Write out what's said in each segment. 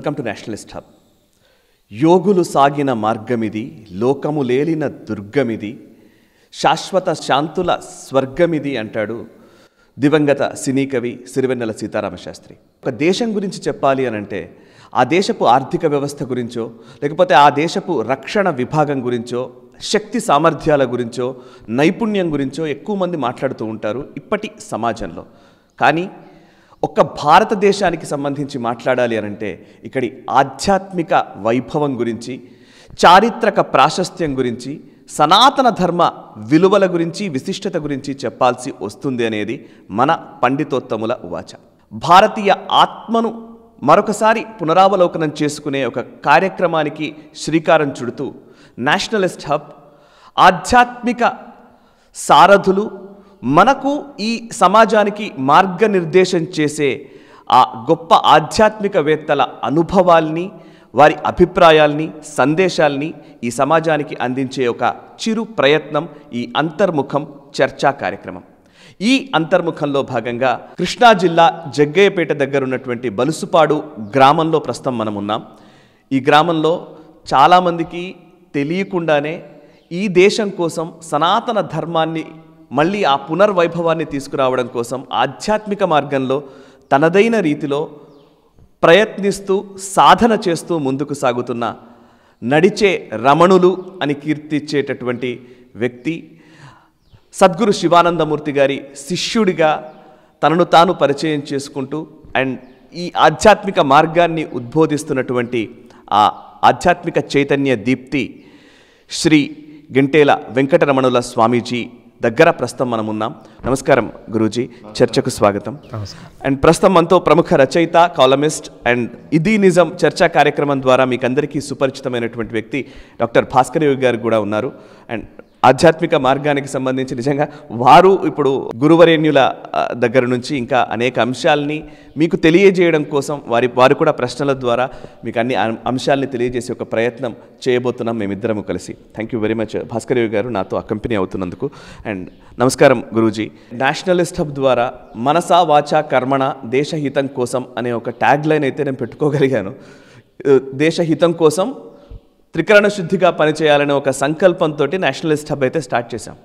welcome to Nationalist hub యోగులు సాగిన మార్గమిది లోకము లేలిన దుర్గమిది శాశ్వత శాంతుల స్వర్గమిది అంటాడు దివంగత సినీ కవి సిరివెన్నెల సీతారామ శాస్త్రి ఒక దేశం గురించి చెప్పాలి అని అంటే ఆ దేశపు ఆర్థిక వ్యవస్థ గురించో లేకపోతే ఆ దేశపు రక్షణ విభాగం గురించో శక్తి సామర్థ్యాల గురించో నైపుణ్యం గురించో ఎక్కువ మంది మాట్లాడుతూ ఉంటారు ఇప్పటి సమాజంలో కానీ ఒక్క భారతదేశానికి సంబంధించి మాట్లాడాలి అనంటే ఇక్కడి ఆధ్యాత్మిక వైభవం గురించి చారిత్రక ప్రాశస్త్యం గురించి సనాతన ధర్మ విలువల గురించి విశిష్టత గురించి చెప్పాల్సి వస్తుంది అనేది మన పండితోత్తముల వాచ భారతీయ ఆత్మను మరొకసారి పునరావలోకనం చేసుకునే ఒక కార్యక్రమానికి శ్రీకారం చుడుతూ నేషనలిస్ట్ హబ్ ఆధ్యాత్మిక సారథులు మనకు ఈ సమాజానికి మార్గనిర్దేశం చేసే ఆ గొప్ప ఆధ్యాత్మికవేత్తల అనుభవాల్ని వారి అభిప్రాయాల్ని సందేశాల్ని ఈ సమాజానికి అందించే ఒక చిరు ప్రయత్నం ఈ అంతర్ముఖం చర్చా కార్యక్రమం ఈ అంతర్ముఖంలో భాగంగా కృష్ణా జిల్లా జగ్గయ్యపేట ఉన్నటువంటి బలుసుపాడు గ్రామంలో ప్రస్తుతం మనం ఉన్నాం ఈ గ్రామంలో చాలామందికి తెలియకుండానే ఈ దేశం కోసం సనాతన ధర్మాన్ని మళ్ళీ ఆ పునర్వైభవాన్ని తీసుకురావడం కోసం ఆధ్యాత్మిక మార్గంలో తనదైన రీతిలో ప్రయత్నిస్తూ సాధన చేస్తూ ముందుకు సాగుతున్న నడిచే రమణులు అని కీర్తిచ్చేటటువంటి వ్యక్తి సద్గురు శివానందమూర్తి గారి శిష్యుడిగా తనను తాను పరిచయం చేసుకుంటూ అండ్ ఈ ఆధ్యాత్మిక మార్గాన్ని ఉద్బోధిస్తున్నటువంటి ఆ ఆధ్యాత్మిక చైతన్య దీప్తి శ్రీ గింటేల వెంకటరమణుల స్వామీజీ దగ్గర ప్రస్తుతం మనం ఉన్నాం నమస్కారం గురూజీ చర్చకు స్వాగతం అండ్ ప్రస్తుతం మనతో ప్రముఖ రచయిత కాలమిస్ట్ అండ్ ఇది నిజం చర్చా కార్యక్రమం ద్వారా మీకు అందరికీ సుపరిచితమైనటువంటి వ్యక్తి డాక్టర్ భాస్కర్ యోగి గారు కూడా ఉన్నారు అండ్ ఆధ్యాత్మిక మార్గానికి సంబంధించి నిజంగా వారు ఇప్పుడు గురువరేణ్యుల దగ్గర నుంచి ఇంకా అనేక అంశాలని మీకు తెలియజేయడం కోసం వారి వారు కూడా ప్రశ్నల ద్వారా మీకు అన్ని అంశాలని తెలియజేసే ఒక ప్రయత్నం చేయబోతున్నాం మేమిద్దరము కలిసి thank you very much Bhaskar గారు నాతో ఆ కంపెనీ అవుతున్నందుకు అండ్ నమస్కారం గురూజీ నేషనలిస్ట్ హబ్ ద్వారా మనసా వాచా కర్మణ దేశహితం కోసం అనే ఒక ట్యాగ్ లైన్ అయితే నేను పెట్టుకోగలిగాను uh, దేశహితం కోసం త్రికరణ శుద్ధిగా పనిచేయాలనే ఒక సంకల్పంతో నేషనలిస్ట్ హబ్ అయితే స్టార్ట్ చేశాం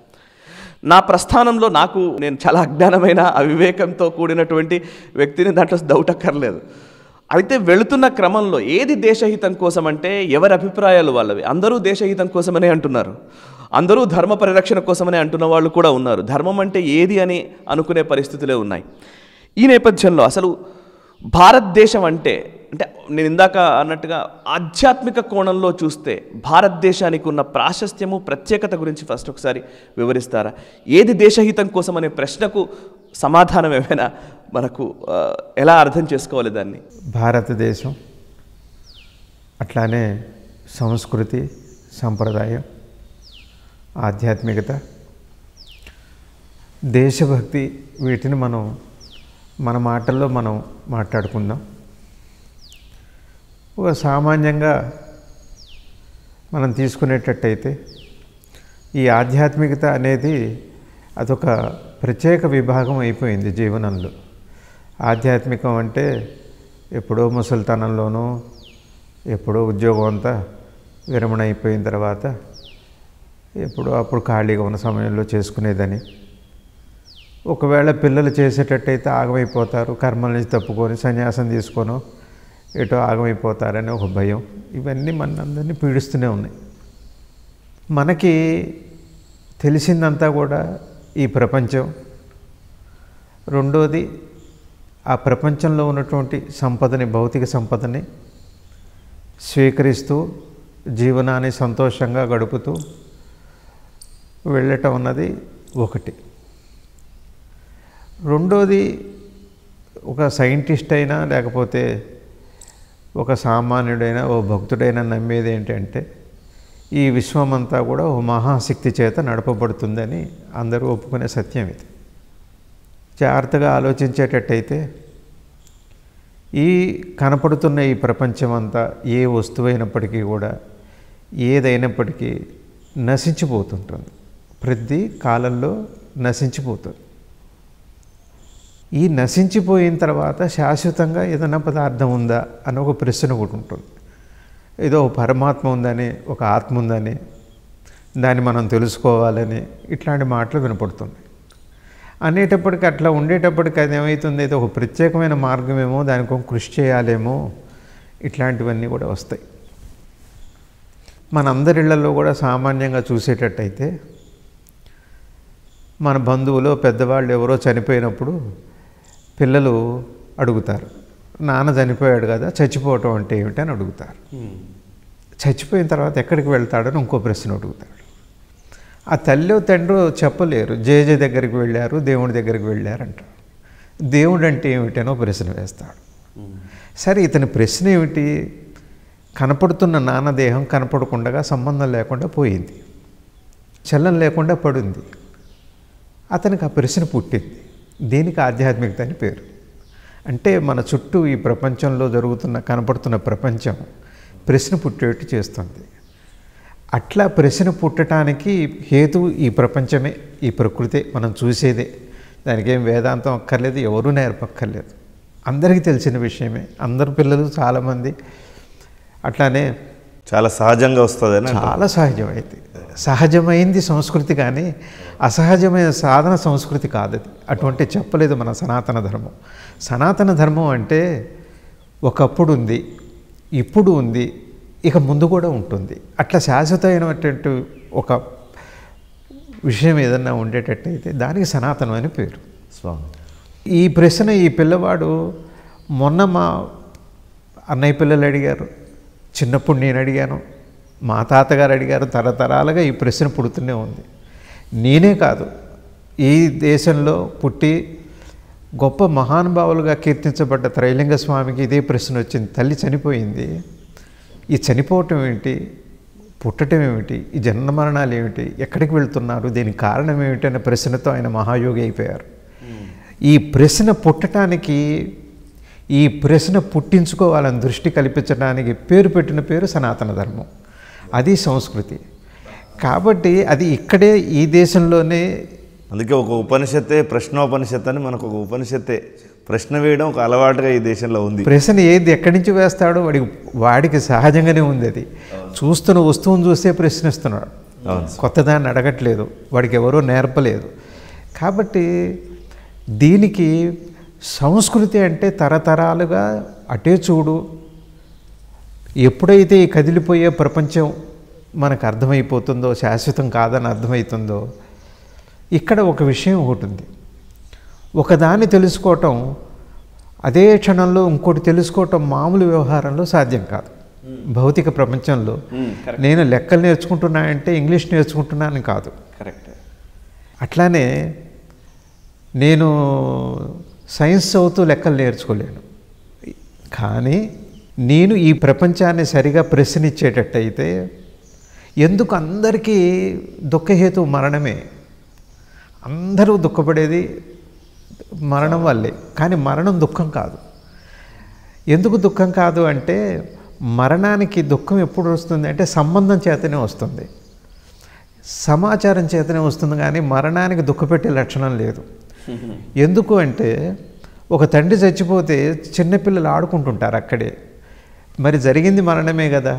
నా ప్రస్థానంలో నాకు నేను చాలా అజ్ఞానమైన అవివేకంతో కూడినటువంటి వ్యక్తిని దాంట్లో దౌటక్కర్లేదు అయితే వెళుతున్న క్రమంలో ఏది దేశహితం కోసం అంటే ఎవరి అభిప్రాయాలు వాళ్ళవి అందరూ దేశహితం కోసమనే అంటున్నారు అందరూ ధర్మ పరిరక్షణ కోసమనే అంటున్న వాళ్ళు కూడా ఉన్నారు ధర్మం అంటే ఏది అని అనుకునే పరిస్థితులే ఉన్నాయి ఈ నేపథ్యంలో అసలు భారతదేశం అంటే అంటే నేను ఇందాక అన్నట్టుగా ఆధ్యాత్మిక కోణంలో చూస్తే భారతదేశానికి ఉన్న ప్రాశస్త్యము ప్రత్యేకత గురించి ఫస్ట్ ఒకసారి వివరిస్తారా ఏది దేశహితం కోసం అనే ప్రశ్నకు సమాధానం ఏమైనా మనకు ఎలా అర్థం చేసుకోవాలి దాన్ని భారతదేశం అట్లానే సంస్కృతి సంప్రదాయం ఆధ్యాత్మికత దేశభక్తి వీటిని మనం మన మాటల్లో మనం మాట్లాడుకుందాం ఒక సామాన్యంగా మనం తీసుకునేటట్టయితే ఈ ఆధ్యాత్మికత అనేది అదొక ప్రత్యేక విభాగం అయిపోయింది జీవనంలో ఆధ్యాత్మికం అంటే ఎప్పుడో ముసలితనంలోనూ ఎప్పుడో ఉద్యోగం అంతా విరమణ అయిపోయిన తర్వాత ఎప్పుడో అప్పుడు ఖాళీగా ఉన్న సమయంలో చేసుకునేదని ఒకవేళ పిల్లలు చేసేటట్టయితే ఆగమైపోతారు కర్మల నుంచి తప్పుకొని సన్యాసం తీసుకోను ఎటో ఆగమైపోతారని ఒక భయం ఇవన్నీ మనందరినీ పీడిస్తూనే ఉన్నాయి మనకి తెలిసిందంతా కూడా ఈ ప్రపంచం రెండోది ఆ ప్రపంచంలో ఉన్నటువంటి సంపదని భౌతిక సంపదని స్వీకరిస్తూ జీవనాన్ని సంతోషంగా గడుపుతూ వెళ్ళటం అన్నది ఒకటి రెండోది ఒక సైంటిస్ట్ అయినా లేకపోతే ఒక సామాన్యుడైన ఓ భక్తుడైన నమ్మేది ఏంటంటే ఈ విశ్వమంతా కూడా ఓ మహాశక్తి చేత నడపబడుతుందని అందరూ ఒప్పుకునే సత్యం ఇది జాగ్రత్తగా ఆలోచించేటట్టయితే ఈ కనపడుతున్న ఈ ప్రపంచమంతా ఏ వస్తువైనప్పటికీ కూడా ఏదైనప్పటికీ నశించిపోతుంటుంది ప్రతి కాలంలో నశించిపోతుంది ఈ నశించిపోయిన తర్వాత శాశ్వతంగా ఏదైనా పదార్థం ఉందా అని ఒక ప్రశ్న కూడా ఉంటుంది ఏదో పరమాత్మ ఉందని ఒక ఆత్మ ఉందని దాన్ని మనం తెలుసుకోవాలని ఇట్లాంటి మాటలు వినపడుతుంది అనేటప్పటికి అట్లా ఉండేటప్పటికి అది ఏమవుతుంది అయితే ఒక ప్రత్యేకమైన మార్గమేమో దానికి కృషి చేయాలేమో ఇట్లాంటివన్నీ కూడా వస్తాయి మనందరిళ్లలో కూడా సామాన్యంగా చూసేటట్టయితే మన బంధువులో పెద్దవాళ్ళు ఎవరో చనిపోయినప్పుడు పిల్లలు అడుగుతారు నాన్న చనిపోయాడు కదా చచ్చిపోవటం అంటే ఏమిటి అని అడుగుతారు చచ్చిపోయిన తర్వాత ఎక్కడికి వెళ్తాడని ఇంకో ప్రశ్న అడుగుతాడు ఆ తల్లి తండ్రి చెప్పలేరు జేజే దగ్గరికి వెళ్ళారు దేవుడి దగ్గరికి వెళ్ళారు అంటారు దేవుడు అంటే ఒక ప్రశ్న వేస్తాడు సరే ఇతని ప్రశ్న ఏమిటి కనపడుతున్న నాన్న దేహం కనపడకుండా సంబంధం లేకుండా పోయింది చల్లం లేకుండా పడింది అతనికి ఆ ప్రశ్న పుట్టింది దీనికి ఆధ్యాత్మికత అని పేరు అంటే మన చుట్టూ ఈ ప్రపంచంలో జరుగుతున్న కనపడుతున్న ప్రపంచం ప్రశ్న పుట్టేట్టు చేస్తుంది అట్లా ప్రశ్న పుట్టడానికి హేతు ఈ ప్రపంచమే ఈ ప్రకృతే మనం చూసేదే దానికేం వేదాంతం అక్కర్లేదు ఎవరూ నేర్పక్కర్లేదు అందరికీ తెలిసిన విషయమే అందరు పిల్లలు చాలామంది అట్లానే చాలా సహజంగా వస్తుంది చాలా సహజమైంది సహజమైంది సంస్కృతి కానీ అసహజమైన సాధన సంస్కృతి కాదు అది అటువంటి చెప్పలేదు మన సనాతన ధర్మం సనాతన ధర్మం అంటే ఒకప్పుడు ఉంది ఇప్పుడు ఉంది ఇక ముందు కూడా ఉంటుంది అట్లా శాశ్వతమైనటువంటి ఒక విషయం ఏదన్నా ఉండేటట్టయితే దానికి సనాతనం అని పేరు స్వామి ఈ ప్రశ్న ఈ పిల్లవాడు మొన్న మా అన్నయ్య పిల్లలు అడిగారు చిన్నప్పుడు నేను అడిగాను మా తాతగారు అడిగారు తరతరాలుగా ఈ ప్రశ్న పుడుతూనే ఉంది నేనే కాదు ఈ దేశంలో పుట్టి గొప్ప మహానుభావులుగా కీర్తించబడ్డ త్రైలింగ స్వామికి ఇదే ప్రశ్న వచ్చింది తల్లి చనిపోయింది ఈ చనిపోవటం ఏమిటి పుట్టడం ఏమిటి ఈ జన్మ మరణాలు ఏమిటి ఎక్కడికి వెళ్తున్నారు దీనికి కారణం ఏమిటి అనే ప్రశ్నతో ఆయన మహాయోగి అయిపోయారు ఈ ప్రశ్న పుట్టడానికి ఈ ప్రశ్న పుట్టించుకోవాలని దృష్టి కల్పించడానికి పేరు పెట్టిన పేరు సనాతన ధర్మం అది సంస్కృతి కాబట్టి అది ఇక్కడే ఈ దేశంలోనే అందుకే ఒక ఉపనిషత్తే ప్రశ్నోపనిషత్ అని మనకు ఒక ఉపనిషత్తే ప్రశ్న వేయడం ఒక అలవాటుగా ఈ దేశంలో ఉంది ప్రశ్న ఏది ఎక్కడి నుంచి వేస్తాడో వాడికి వాడికి సహజంగానే ఉంది అది చూస్తున్న వస్తువును చూస్తే ప్రశ్నిస్తున్నాడు కొత్తదాన్ని అడగట్లేదు వాడికి ఎవరో నేర్పలేదు కాబట్టి దీనికి సంస్కృతి అంటే తరతరాలుగా అటే చూడు ఎప్పుడైతే ఈ కదిలిపోయే ప్రపంచం మనకు అర్థమైపోతుందో శాశ్వతం కాదని అర్థమవుతుందో ఇక్కడ ఒక విషయం ఒకటి ఉంది ఒకదాన్ని తెలుసుకోవటం అదే క్షణంలో ఇంకోటి తెలుసుకోవటం మామూలు వ్యవహారంలో సాధ్యం కాదు భౌతిక ప్రపంచంలో నేను లెక్కలు నేర్చుకుంటున్నా అంటే ఇంగ్లీష్ నేర్చుకుంటున్నాను కాదు కరెక్ట్ అట్లానే నేను సైన్స్ చదువుతూ లెక్కలు నేర్చుకోలేను కానీ నేను ఈ ప్రపంచాన్ని సరిగా ప్రశ్నించేటట్టయితే ఎందుకు అందరికీ దుఃఖహేతు మరణమే అందరూ దుఃఖపడేది మరణం వల్లే కానీ మరణం దుఃఖం కాదు ఎందుకు దుఃఖం కాదు అంటే మరణానికి దుఃఖం ఎప్పుడు వస్తుంది అంటే సంబంధం చేతనే వస్తుంది సమాచారం చేతనే వస్తుంది కానీ మరణానికి దుఃఖపెట్టే లక్షణం లేదు ఎందుకు అంటే ఒక తండ్రి చచ్చిపోతే చిన్నపిల్లలు ఆడుకుంటుంటారు అక్కడే మరి జరిగింది మరణమే కదా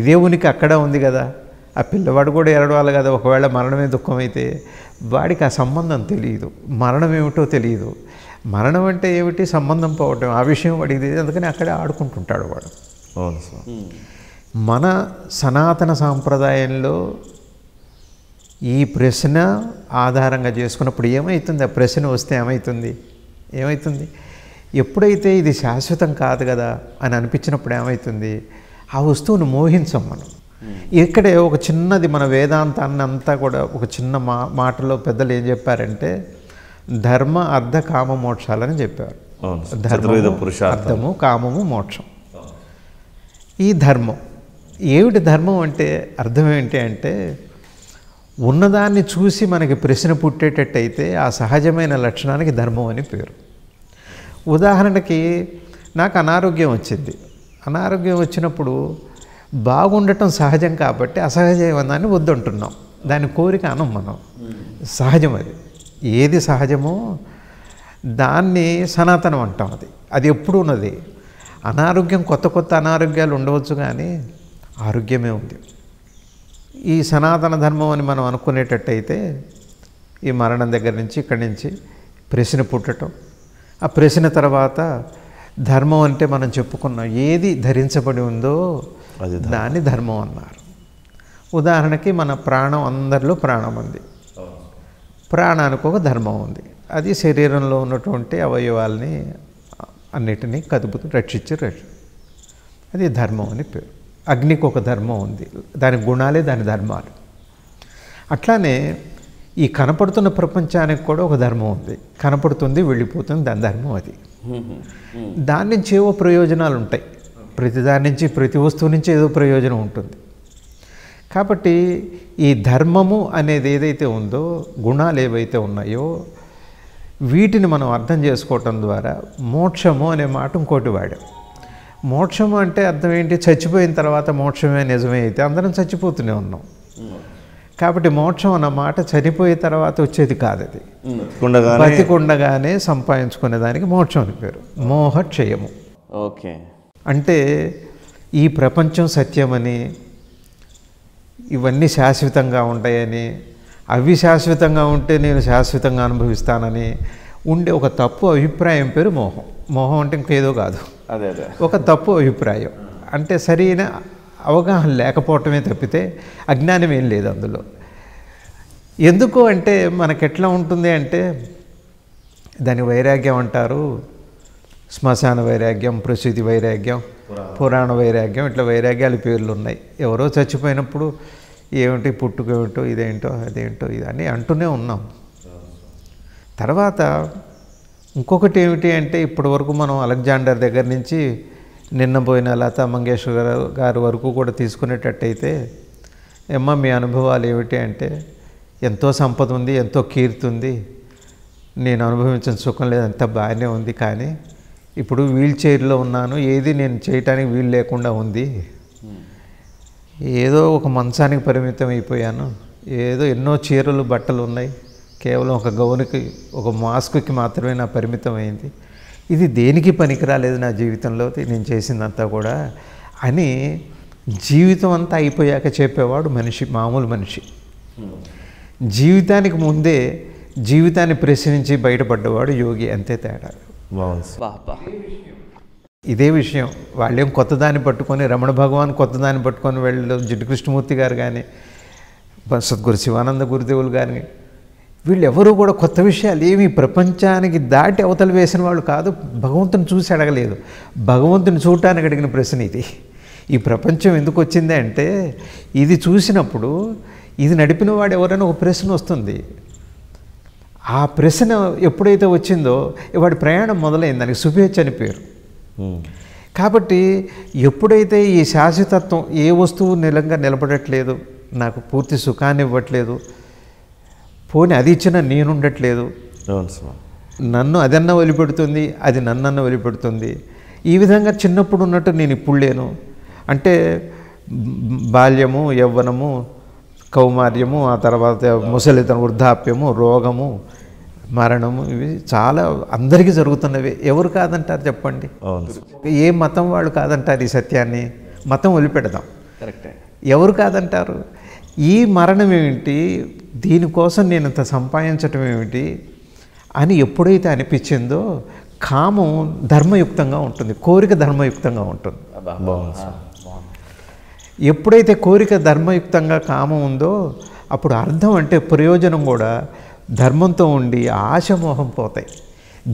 ఇదే ఉనికి అక్కడ ఉంది కదా ఆ పిల్లవాడు కూడా ఎరడవాలి కదా ఒకవేళ మరణమే దుఃఖమైతే వాడికి ఆ సంబంధం తెలియదు మరణం ఏమిటో తెలియదు మరణం అంటే ఏమిటి సంబంధం పోవటం ఆ విషయం వాడికి తెలియదు అందుకని అక్కడే ఆడుకుంటుంటాడు వాడు మన సనాతన సాంప్రదాయంలో ఈ ప్రశ్న ఆధారంగా చేసుకున్నప్పుడు ఏమవుతుంది ఆ ప్రశ్న వస్తే ఏమవుతుంది ఏమవుతుంది ఎప్పుడైతే ఇది శాశ్వతం కాదు కదా అని అనిపించినప్పుడు ఏమవుతుంది ఆ వస్తువును మోహించం మనం ఇక్కడే ఒక చిన్నది మన వేదాంతాన్ని అంతా కూడా ఒక చిన్న మా మాటలో పెద్దలు ఏం చెప్పారంటే ధర్మ అర్ధ కామ మోక్షాలని చెప్పారు ధర్మ అర్థము కామము మోక్షం ఈ ధర్మం ఏమిటి ధర్మం అంటే అర్థం ఏంటి అంటే ఉన్నదాన్ని చూసి మనకి ప్రశ్న పుట్టేటట్టయితే ఆ సహజమైన లక్షణానికి ధర్మం అని పేరు ఉదాహరణకి నాకు అనారోగ్యం వచ్చింది అనారోగ్యం వచ్చినప్పుడు బాగుండటం సహజం కాబట్టి అసహజమైనదాన్ని వద్దంటున్నాం దాని కోరిక అనం మనం సహజం అది ఏది సహజమో దాన్ని సనాతనం అంటాం అది అది ఎప్పుడు ఉన్నది అనారోగ్యం కొత్త కొత్త అనారోగ్యాలు ఉండవచ్చు కానీ ఆరోగ్యమే ఉంది ఈ సనాతన ధర్మం అని మనం అనుకునేటట్టయితే ఈ మరణం దగ్గర నుంచి ఇక్కడి నుంచి ప్రశ్న పుట్టడం ఆ ప్రశ్న తర్వాత ధర్మం అంటే మనం చెప్పుకున్నాం ఏది ధరించబడి ఉందో అది దాన్ని ధర్మం అన్నారు ఉదాహరణకి మన ప్రాణం అందరిలో ప్రాణం ఉంది ప్రాణానికి ఒక ధర్మం ఉంది అది శరీరంలో ఉన్నటువంటి అవయవాల్ని అన్నిటినీ కదుపుతూ రక్షించి రక్ష అది ధర్మం అని పేరు అగ్నికి ఒక ధర్మం ఉంది దాని గుణాలే దాని ధర్మాలు అట్లానే ఈ కనపడుతున్న ప్రపంచానికి కూడా ఒక ధర్మం ఉంది కనపడుతుంది వెళ్ళిపోతుంది దాని ధర్మం అది దాని నుంచి ఏవో ప్రయోజనాలు ఉంటాయి ప్రతి దాని నుంచి ప్రతి వస్తువు నుంచి ఏదో ప్రయోజనం ఉంటుంది కాబట్టి ఈ ధర్మము అనేది ఏదైతే ఉందో గుణాలు ఏవైతే ఉన్నాయో వీటిని మనం అర్థం చేసుకోవటం ద్వారా మోక్షము అనే మాట ఇంకోటి వాడాం మోక్షం అంటే అర్థం ఏంటి చచ్చిపోయిన తర్వాత మోక్షమే నిజమే అయితే అందరం చచ్చిపోతూనే ఉన్నాం కాబట్టి మోక్షం అన్నమాట చనిపోయిన తర్వాత వచ్చేది కాదు అది బతికుండగానే సంపాదించుకునేదానికి మోక్షం అని పేరు మోహ క్షయము ఓకే అంటే ఈ ప్రపంచం సత్యమని ఇవన్నీ శాశ్వతంగా ఉంటాయని అవి శాశ్వతంగా ఉంటే నేను శాశ్వతంగా అనుభవిస్తానని ఉండే ఒక తప్పు అభిప్రాయం పేరు మోహం మోహం అంటే ఇంకేదో కాదు అదే అదే ఒక తప్పు అభిప్రాయం అంటే సరైన అవగాహన లేకపోవటమే తప్పితే అజ్ఞానం ఏం లేదు అందులో ఎందుకు అంటే మనకెట్లా ఉంటుంది అంటే దాని వైరాగ్యం అంటారు శ్మశాన వైరాగ్యం ప్రసూతి వైరాగ్యం పురాణ వైరాగ్యం ఇట్లా వైరాగ్యాల పేర్లు ఉన్నాయి ఎవరో చచ్చిపోయినప్పుడు ఏమిటి పుట్టుకేమిటో ఇదేంటో అదేంటో ఇది అని అంటూనే ఉన్నాం తర్వాత ఇంకొకటి ఏమిటి అంటే ఇప్పటి వరకు మనం అలెగ్జాండర్ దగ్గర నుంచి నిన్న పోయిన లతా మంగేశ్వర్ గారు గారి వరకు కూడా తీసుకునేటట్టయితే ఎమ్మ మీ అనుభవాలు ఏమిటి అంటే ఎంతో సంపద ఉంది ఎంతో కీర్తి ఉంది నేను అనుభవించిన సుఖం లేదు అంత బాగానే ఉంది కానీ ఇప్పుడు వీల్ చైర్లో ఉన్నాను ఏది నేను చేయటానికి వీలు లేకుండా ఉంది ఏదో ఒక మంచానికి పరిమితం అయిపోయాను ఏదో ఎన్నో చీరలు బట్టలు ఉన్నాయి కేవలం ఒక గౌన్కి ఒక మాస్క్కి మాత్రమే నా పరిమితం అయింది ఇది దేనికి పనికిరాలేదు నా జీవితంలో నేను చేసిందంతా కూడా అని జీవితం అంతా అయిపోయాక చెప్పేవాడు మనిషి మామూలు మనిషి జీవితానికి ముందే జీవితాన్ని ప్రశ్నించి బయటపడ్డవాడు యోగి అంతే తేడా ఇదే విషయం వాళ్ళేం కొత్తదాన్ని పట్టుకొని రమణ భగవాన్ కొత్తదాన్ని పట్టుకొని వెళ్ళడం జిడ్డు కృష్ణమూర్తి గారు కానీ సద్గురు శివానంద గురుదేవులు కానీ వీళ్ళెవరూ కూడా కొత్త విషయాలు ఏమి ప్రపంచానికి దాటి అవతలు వేసిన వాళ్ళు కాదు భగవంతుని చూసి అడగలేదు భగవంతుని చూడటానికి అడిగిన ప్రశ్న ఇది ఈ ప్రపంచం ఎందుకు వచ్చింది అంటే ఇది చూసినప్పుడు ఇది నడిపిన వాడు ఎవరైనా ఒక ప్రశ్న వస్తుంది ఆ ప్రశ్న ఎప్పుడైతే వచ్చిందో వాడి ప్రయాణం మొదలైంది దానికి శుభేచ్ఛ అని పేరు కాబట్టి ఎప్పుడైతే ఈ శాశ్వతత్వం ఏ వస్తువు నిలంగా నిలబడట్లేదు నాకు పూర్తి సుఖాన్ని ఇవ్వట్లేదు పోనీ అది ఇచ్చిన నేనుండట్లేదు అవును నన్ను అదన్నా వదిలిపెడుతుంది అది నన్నన్న వదిలిపెడుతుంది ఈ విధంగా చిన్నప్పుడు ఉన్నట్టు నేను ఇప్పుడు లేను అంటే బాల్యము యవ్వనము కౌమార్యము ఆ తర్వాత ముసలితన వృద్ధాప్యము రోగము మరణము ఇవి చాలా అందరికీ జరుగుతున్నవి ఎవరు కాదంటారు చెప్పండి ఏ మతం వాళ్ళు కాదంటారు ఈ సత్యాన్ని మతం వదిలిపెడదాం కరెక్ట్ ఎవరు కాదంటారు ఈ మరణం ఏమిటి దీనికోసం నేను ఇంత సంపాదించటం ఏమిటి అని ఎప్పుడైతే అనిపించిందో కామం ధర్మయుక్తంగా ఉంటుంది కోరిక ధర్మయుక్తంగా ఉంటుంది ఎప్పుడైతే కోరిక ధర్మయుక్తంగా కామం ఉందో అప్పుడు అర్థం అంటే ప్రయోజనం కూడా ధర్మంతో ఉండి ఆశమోహం పోతాయి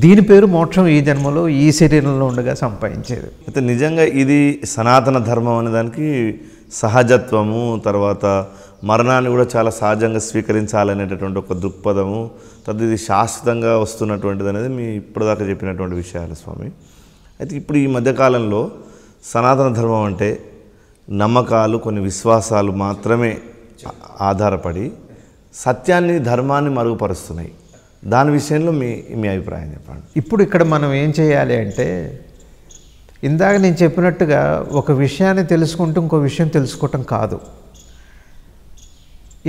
దీని పేరు మోక్షం ఈ జన్మలో ఈ శరీరంలో ఉండగా సంపాదించేది అయితే నిజంగా ఇది సనాతన ధర్మం అనే దానికి సహజత్వము తర్వాత మరణాన్ని కూడా చాలా సహజంగా స్వీకరించాలనేటటువంటి ఒక దృక్పథము తద్ది ఇది శాశ్వతంగా వస్తున్నటువంటిది అనేది మీ ఇప్పటిదాకా చెప్పినటువంటి విషయాలు స్వామి అయితే ఇప్పుడు ఈ మధ్యకాలంలో సనాతన ధర్మం అంటే నమ్మకాలు కొన్ని విశ్వాసాలు మాత్రమే ఆధారపడి సత్యాన్ని ధర్మాన్ని మరుగుపరుస్తున్నాయి దాని విషయంలో మీ మీ అభిప్రాయం చెప్పండి ఇప్పుడు ఇక్కడ మనం ఏం చేయాలి అంటే ఇందాక నేను చెప్పినట్టుగా ఒక విషయాన్ని తెలుసుకుంటూ ఇంకో విషయం తెలుసుకోవటం కాదు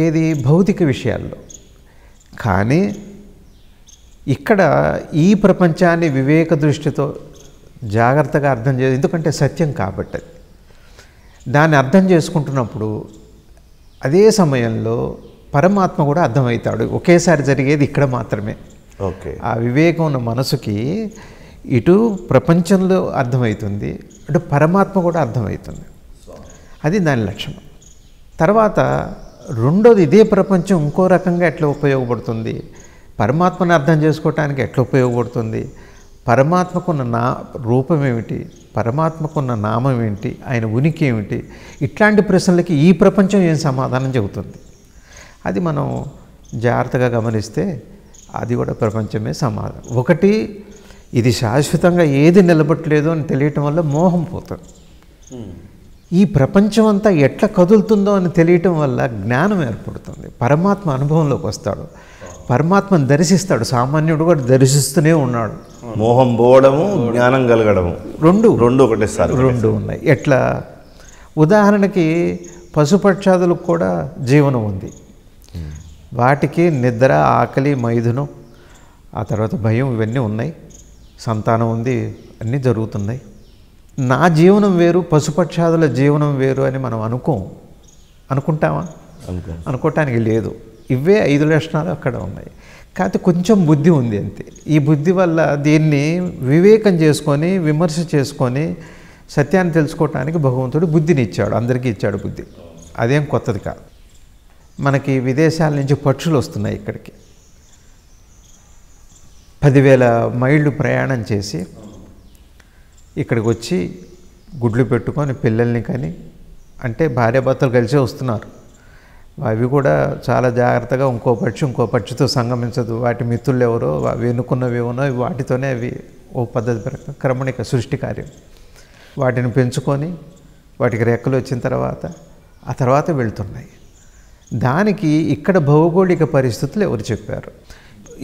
ఏది భౌతిక విషయాల్లో కానీ ఇక్కడ ఈ ప్రపంచాన్ని వివేక దృష్టితో జాగ్రత్తగా అర్థం చే ఎందుకంటే సత్యం కాబట్టి దాన్ని అర్థం చేసుకుంటున్నప్పుడు అదే సమయంలో పరమాత్మ కూడా అర్థమవుతాడు ఒకేసారి జరిగేది ఇక్కడ మాత్రమే ఓకే ఆ వివేకం ఉన్న మనసుకి ఇటు ప్రపంచంలో అర్థమవుతుంది అటు పరమాత్మ కూడా అర్థమవుతుంది అది దాని లక్షణం తర్వాత రెండోది ఇదే ప్రపంచం ఇంకో రకంగా ఎట్లా ఉపయోగపడుతుంది పరమాత్మను అర్థం చేసుకోవటానికి ఎట్లా ఉపయోగపడుతుంది పరమాత్మకున్న నా రూపం ఏమిటి పరమాత్మకున్న నామం ఏంటి ఆయన ఉనికి ఏమిటి ఇట్లాంటి ప్రశ్నలకి ఈ ప్రపంచం ఏం సమాధానం చెబుతుంది అది మనం జాగ్రత్తగా గమనిస్తే అది కూడా ప్రపంచమే సమాధానం ఒకటి ఇది శాశ్వతంగా ఏది నిలబట్టలేదు అని తెలియటం వల్ల మోహం పోతుంది ఈ ప్రపంచం అంతా ఎట్లా కదులుతుందో అని తెలియటం వల్ల జ్ఞానం ఏర్పడుతుంది పరమాత్మ అనుభవంలోకి వస్తాడు పరమాత్మను దర్శిస్తాడు సామాన్యుడు కూడా దర్శిస్తూనే ఉన్నాడు మోహం పోవడము జ్ఞానం కలగడము రెండు రెండు సార్ రెండు ఉన్నాయి ఎట్లా ఉదాహరణకి పశుపక్షాదులకు కూడా జీవనం ఉంది వాటికి నిద్ర ఆకలి మైథునం ఆ తర్వాత భయం ఇవన్నీ ఉన్నాయి సంతానం ఉంది అన్నీ జరుగుతున్నాయి నా జీవనం వేరు పశుపక్షాదుల జీవనం వేరు అని మనం అనుకోం అనుకుంటామా అనుకోవటానికి లేదు ఇవే ఐదు లక్షణాలు అక్కడ ఉన్నాయి కాకపోతే కొంచెం బుద్ధి ఉంది అంతే ఈ బుద్ధి వల్ల దీన్ని వివేకం చేసుకొని విమర్శ చేసుకొని సత్యాన్ని తెలుసుకోవటానికి భగవంతుడు బుద్ధిని ఇచ్చాడు అందరికీ ఇచ్చాడు బుద్ధి అదేం కొత్తది కాదు మనకి విదేశాల నుంచి పక్షులు వస్తున్నాయి ఇక్కడికి పదివేల మైళ్ళు ప్రయాణం చేసి ఇక్కడికి వచ్చి గుడ్లు పెట్టుకొని పిల్లల్ని కానీ అంటే భార్యాభర్తలు కలిసి వస్తున్నారు అవి కూడా చాలా జాగ్రత్తగా ఇంకో పక్షి ఇంకో పక్షితో సంగమించదు వాటి మిత్రులు ఎవరో వెనుకున్నవి ఏమో వాటితోనే అవి ఓ పద్ధతి క్రమణిక సృష్టి కార్యం వాటిని పెంచుకొని వాటికి రెక్కలు వచ్చిన తర్వాత ఆ తర్వాత వెళ్తున్నాయి దానికి ఇక్కడ భౌగోళిక పరిస్థితులు ఎవరు చెప్పారు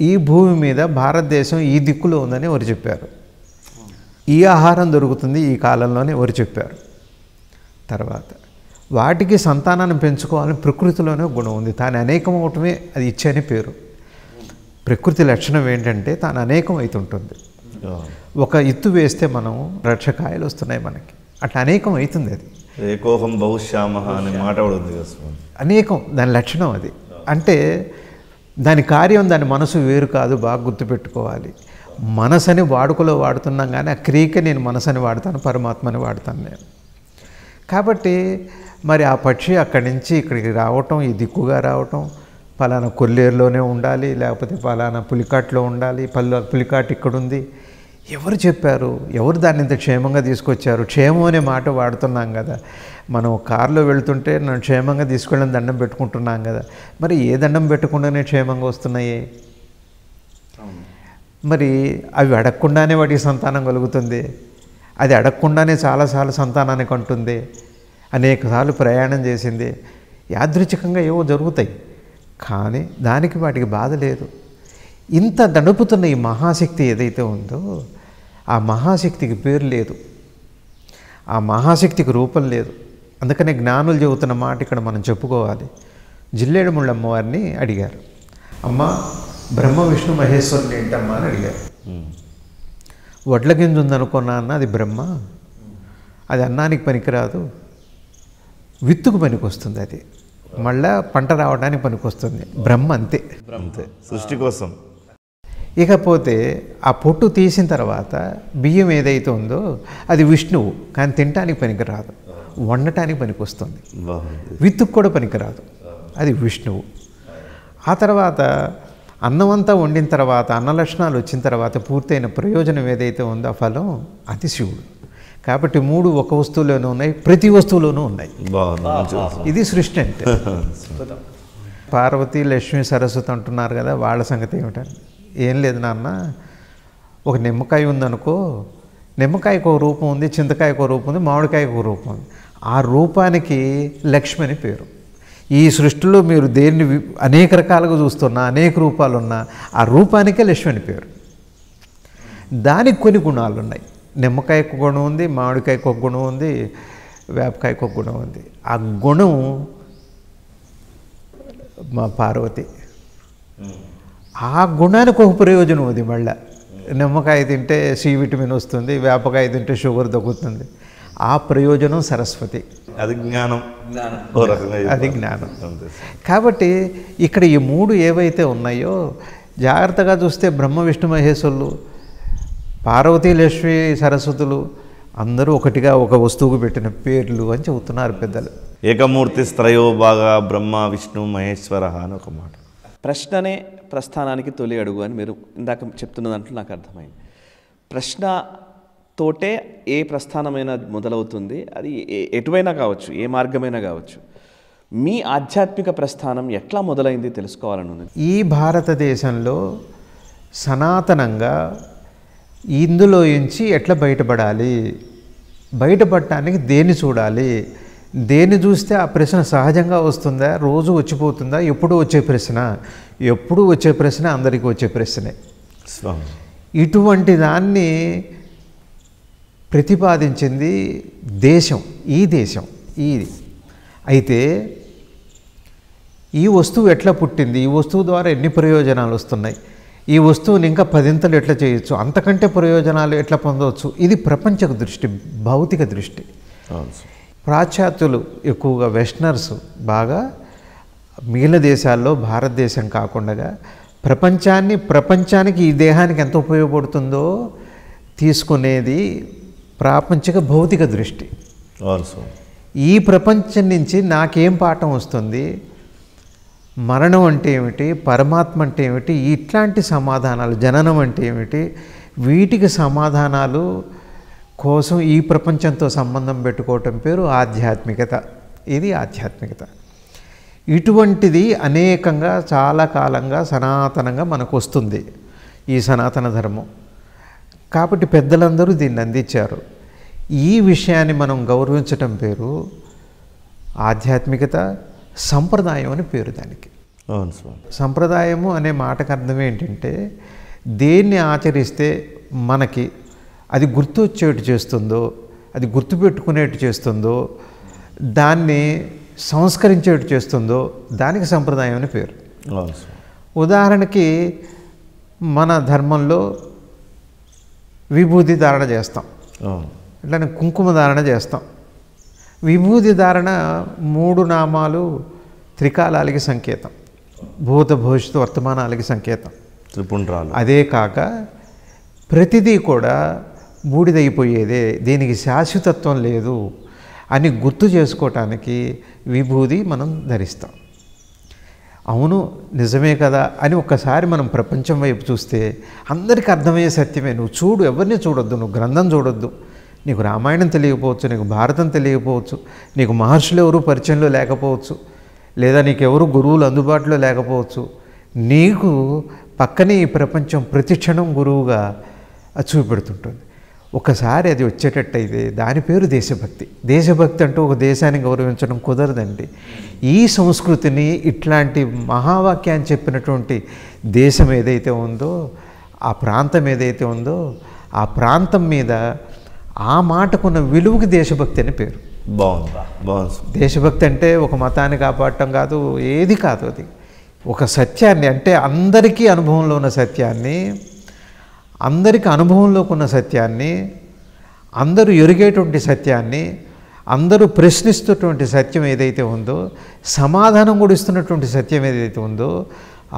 ఈ భూమి మీద భారతదేశం ఈ దిక్కులో ఉందని ఎవరు చెప్పారు ఈ ఆహారం దొరుకుతుంది ఈ కాలంలోనే ఎవరు చెప్పారు తర్వాత వాటికి సంతానాన్ని పెంచుకోవాలని ప్రకృతిలోనే గుణం ఉంది తాను అనేకం అవటమే అది ఇచ్చని పేరు ప్రకృతి లక్షణం ఏంటంటే తాను అనేకం అవుతుంటుంది ఒక ఇత్తు వేస్తే మనం రక్షకాయలు వస్తున్నాయి మనకి అట్లా అనేకం అవుతుంది అది ఏకోహం బహుశ్యామ అనే మాట అనేకం దాని లక్షణం అది అంటే దాని కార్యం దాని మనసు వేరు కాదు బాగా గుర్తుపెట్టుకోవాలి మనసని వాడుకలో వాడుతున్నాం కానీ ఆ క్రియకి నేను మనసని వాడతాను పరమాత్మని వాడతాను నేను కాబట్టి మరి ఆ పక్షి అక్కడి నుంచి ఇక్కడికి రావటం ఈ దిక్కుగా రావటం పలానా కొల్లేరులోనే ఉండాలి లేకపోతే పలానా పులికాట్లో ఉండాలి పల్లా పులికాట్ ఇక్కడుంది ఎవరు చెప్పారు ఎవరు దాన్ని ఇంత క్షేమంగా తీసుకొచ్చారు క్షేమం అనే మాట వాడుతున్నాం కదా మనం కారులో వెళుతుంటే నన్ను క్షేమంగా తీసుకెళ్ళని దండం పెట్టుకుంటున్నాం కదా మరి ఏ దండం పెట్టకుండానే క్షేమంగా వస్తున్నాయి మరి అవి అడగకుండానే వాటికి సంతానం కలుగుతుంది అది అడగకుండానే చాలాసార్లు సంతానానికి అంటుంది అనేకసార్లు ప్రయాణం చేసింది యాదృచ్ఛికంగా ఏవో జరుగుతాయి కానీ దానికి వాటికి బాధ లేదు ఇంత దడుపుతున్న ఈ మహాశక్తి ఏదైతే ఉందో ఆ మహాశక్తికి పేరు లేదు ఆ మహాశక్తికి రూపం లేదు అందుకనే జ్ఞానులు చెబుతున్న మాట ఇక్కడ మనం చెప్పుకోవాలి జిల్లేడు ముళ్ళమ్మవారిని అడిగారు అమ్మ బ్రహ్మ విష్ణు మహేశ్వరుని ఏంటమ్మా అని అడిగారు వడ్ల గింజ ఉందనుకున్నా అన్న అది బ్రహ్మ అది అన్నానికి పనికిరాదు విత్తుకు పనికొస్తుంది అది మళ్ళా పంట రావడానికి పనికొస్తుంది బ్రహ్మ అంతే అంతే సృష్టి కోసం ఇకపోతే ఆ పొట్టు తీసిన తర్వాత బియ్యం ఏదైతే ఉందో అది విష్ణువు కానీ తినటానికి పనికిరాదు వండటానికి పనికొస్తుంది విత్తుకు కూడా పనికిరాదు అది విష్ణువు ఆ తర్వాత అన్నం అంతా వండిన తర్వాత అన్న లక్షణాలు వచ్చిన తర్వాత పూర్తయిన ప్రయోజనం ఏదైతే ఉందో ఆ ఫలం అది శివుడు కాబట్టి మూడు ఒక వస్తువులోనూ ఉన్నాయి ప్రతి వస్తువులోనూ ఉన్నాయి ఇది సృష్టి అంటే పార్వతి లక్ష్మి సరస్వతి అంటున్నారు కదా వాళ్ళ సంగతి ఏమిటండి ఏం లేదు నాన్న ఒక నిమ్మకాయ ఉందనుకో నిమ్మకాయకు ఒక రూపం ఉంది చింతకాయకు ఒక రూపం ఉంది మామిడికాయకు ఒక రూపం ఉంది ఆ రూపానికి లక్ష్మి అని పేరు ఈ సృష్టిలో మీరు దేన్ని అనేక రకాలుగా చూస్తున్నా అనేక రూపాలు ఉన్నా ఆ రూపానికే లక్ష్మి అని పేరు దానికి కొన్ని గుణాలు ఉన్నాయి నిమ్మకాయకు గుణం ఉంది మామిడికాయకు ఒక గుణం ఉంది వేపకాయకు ఒక గుణం ఉంది ఆ గుణం మా పార్వతి ఆ గుణానికి ఒక ప్రయోజనం ఉంది మళ్ళీ నిమ్మకాయ తింటే సి విటమిన్ వస్తుంది వేపకాయ తింటే షుగర్ తగ్గుతుంది ఆ ప్రయోజనం సరస్వతి అది జ్ఞానం అది జ్ఞానం కాబట్టి ఇక్కడ ఈ మూడు ఏవైతే ఉన్నాయో జాగ్రత్తగా చూస్తే బ్రహ్మ విష్ణు మహేశ్వరులు పార్వతీ లక్ష్మి సరస్వతులు అందరూ ఒకటిగా ఒక వస్తువుకు పెట్టిన పేర్లు అని చెబుతున్నారు పెద్దలు ఏకమూర్తి బాగా బ్రహ్మ విష్ణు మహేశ్వర అని ఒక మాట ప్రశ్ననే ప్రస్థానానికి తొలి అడుగు అని మీరు ఇందాక చెప్తున్న దాంట్లో నాకు అర్థమైంది ప్రశ్న తోటే ఏ ప్రస్థానమైనా మొదలవుతుంది అది ఎటువైనా కావచ్చు ఏ మార్గమైనా కావచ్చు మీ ఆధ్యాత్మిక ప్రస్థానం ఎట్లా మొదలైంది తెలుసుకోవాలని ఈ భారతదేశంలో సనాతనంగా ఇందులో ఎంచి ఎట్లా బయటపడాలి బయటపడటానికి దేన్ని చూడాలి దేన్ని చూస్తే ఆ ప్రశ్న సహజంగా వస్తుందా రోజు వచ్చిపోతుందా ఎప్పుడు వచ్చే ప్రశ్న ఎప్పుడు వచ్చే ప్రశ్న అందరికీ వచ్చే ప్రశ్నే ఇటువంటి దాన్ని ప్రతిపాదించింది దేశం ఈ దేశం ఇది అయితే ఈ వస్తువు ఎట్లా పుట్టింది ఈ వస్తువు ద్వారా ఎన్ని ప్రయోజనాలు వస్తున్నాయి ఈ వస్తువుని ఇంకా పదింతలు ఎట్లా చేయొచ్చు అంతకంటే ప్రయోజనాలు ఎట్లా పొందవచ్చు ఇది ప్రపంచక దృష్టి భౌతిక దృష్టి పాశ్చాత్యులు ఎక్కువగా వెస్టనర్స్ బాగా మిగిలిన దేశాల్లో భారతదేశం కాకుండా ప్రపంచాన్ని ప్రపంచానికి ఈ దేహానికి ఎంత ఉపయోగపడుతుందో తీసుకునేది ప్రాపంచిక భౌతిక దృష్టి ఆల్సో ఈ ప్రపంచం నుంచి నాకేం పాఠం వస్తుంది మరణం అంటే ఏమిటి పరమాత్మ అంటే ఏమిటి ఇట్లాంటి సమాధానాలు జననం అంటే ఏమిటి వీటికి సమాధానాలు కోసం ఈ ప్రపంచంతో సంబంధం పెట్టుకోవటం పేరు ఆధ్యాత్మికత ఇది ఆధ్యాత్మికత ఇటువంటిది అనేకంగా చాలా కాలంగా సనాతనంగా మనకు వస్తుంది ఈ సనాతన ధర్మం కాబట్టి పెద్దలందరూ దీన్ని అందించారు ఈ విషయాన్ని మనం గౌరవించటం పేరు ఆధ్యాత్మికత సంప్రదాయం అని పేరు దానికి అవును స్వామి సంప్రదాయము అనే మాటకు అర్థం ఏంటంటే దేన్ని ఆచరిస్తే మనకి అది గుర్తు వచ్చేటు చేస్తుందో అది గుర్తుపెట్టుకునేట్టు చేస్తుందో దాన్ని సంస్కరించేట్టు చేస్తుందో దానికి సంప్రదాయం అని పేరు ఉదాహరణకి మన ధర్మంలో విభూతి ధారణ చేస్తాం ఇట్లానే కుంకుమ ధారణ చేస్తాం విభూతి ధారణ మూడు నామాలు త్రికాలాలకి సంకేతం భూత భవిష్యత్తు వర్తమానాలకి సంకేతం త్రిపుణరాలు అదే కాక ప్రతిదీ కూడా బూడిదైపోయేదే దీనికి శాశ్వతత్వం లేదు అని గుర్తు చేసుకోవటానికి విభూది మనం ధరిస్తాం అవును నిజమే కదా అని ఒక్కసారి మనం ప్రపంచం వైపు చూస్తే అందరికీ అర్థమయ్యే సత్యమే నువ్వు చూడు ఎవరిని చూడొద్దు నువ్వు గ్రంథం చూడొద్దు నీకు రామాయణం తెలియకపోవచ్చు నీకు భారతం తెలియకపోవచ్చు నీకు మహర్షులు ఎవరు పరిచయంలో లేకపోవచ్చు లేదా నీకెవరు గురువులు అందుబాటులో లేకపోవచ్చు నీకు పక్కనే ఈ ప్రపంచం ప్రతిక్షణం గురువుగా చూపెడుతుంటుంది ఒకసారి అది వచ్చేటట్టయితే దాని పేరు దేశభక్తి దేశభక్తి అంటూ ఒక దేశాన్ని గౌరవించడం కుదరదండి ఈ సంస్కృతిని ఇట్లాంటి మహావాక్యాన్ని చెప్పినటువంటి దేశం ఏదైతే ఉందో ఆ ప్రాంతం ఏదైతే ఉందో ఆ ప్రాంతం మీద ఆ మాటకున్న విలువకి దేశభక్తి అని పేరు బాగుంది బాగుంది దేశభక్తి అంటే ఒక మతాన్ని కాపాడటం కాదు ఏది కాదు అది ఒక సత్యాన్ని అంటే అందరికీ అనుభవంలో ఉన్న సత్యాన్ని అందరికి అనుభవంలోకి ఉన్న సత్యాన్ని అందరూ ఎరిగేటువంటి సత్యాన్ని అందరూ ప్రశ్నిస్తున్నటువంటి సత్యం ఏదైతే ఉందో సమాధానం కూడా ఇస్తున్నటువంటి సత్యం ఏదైతే ఉందో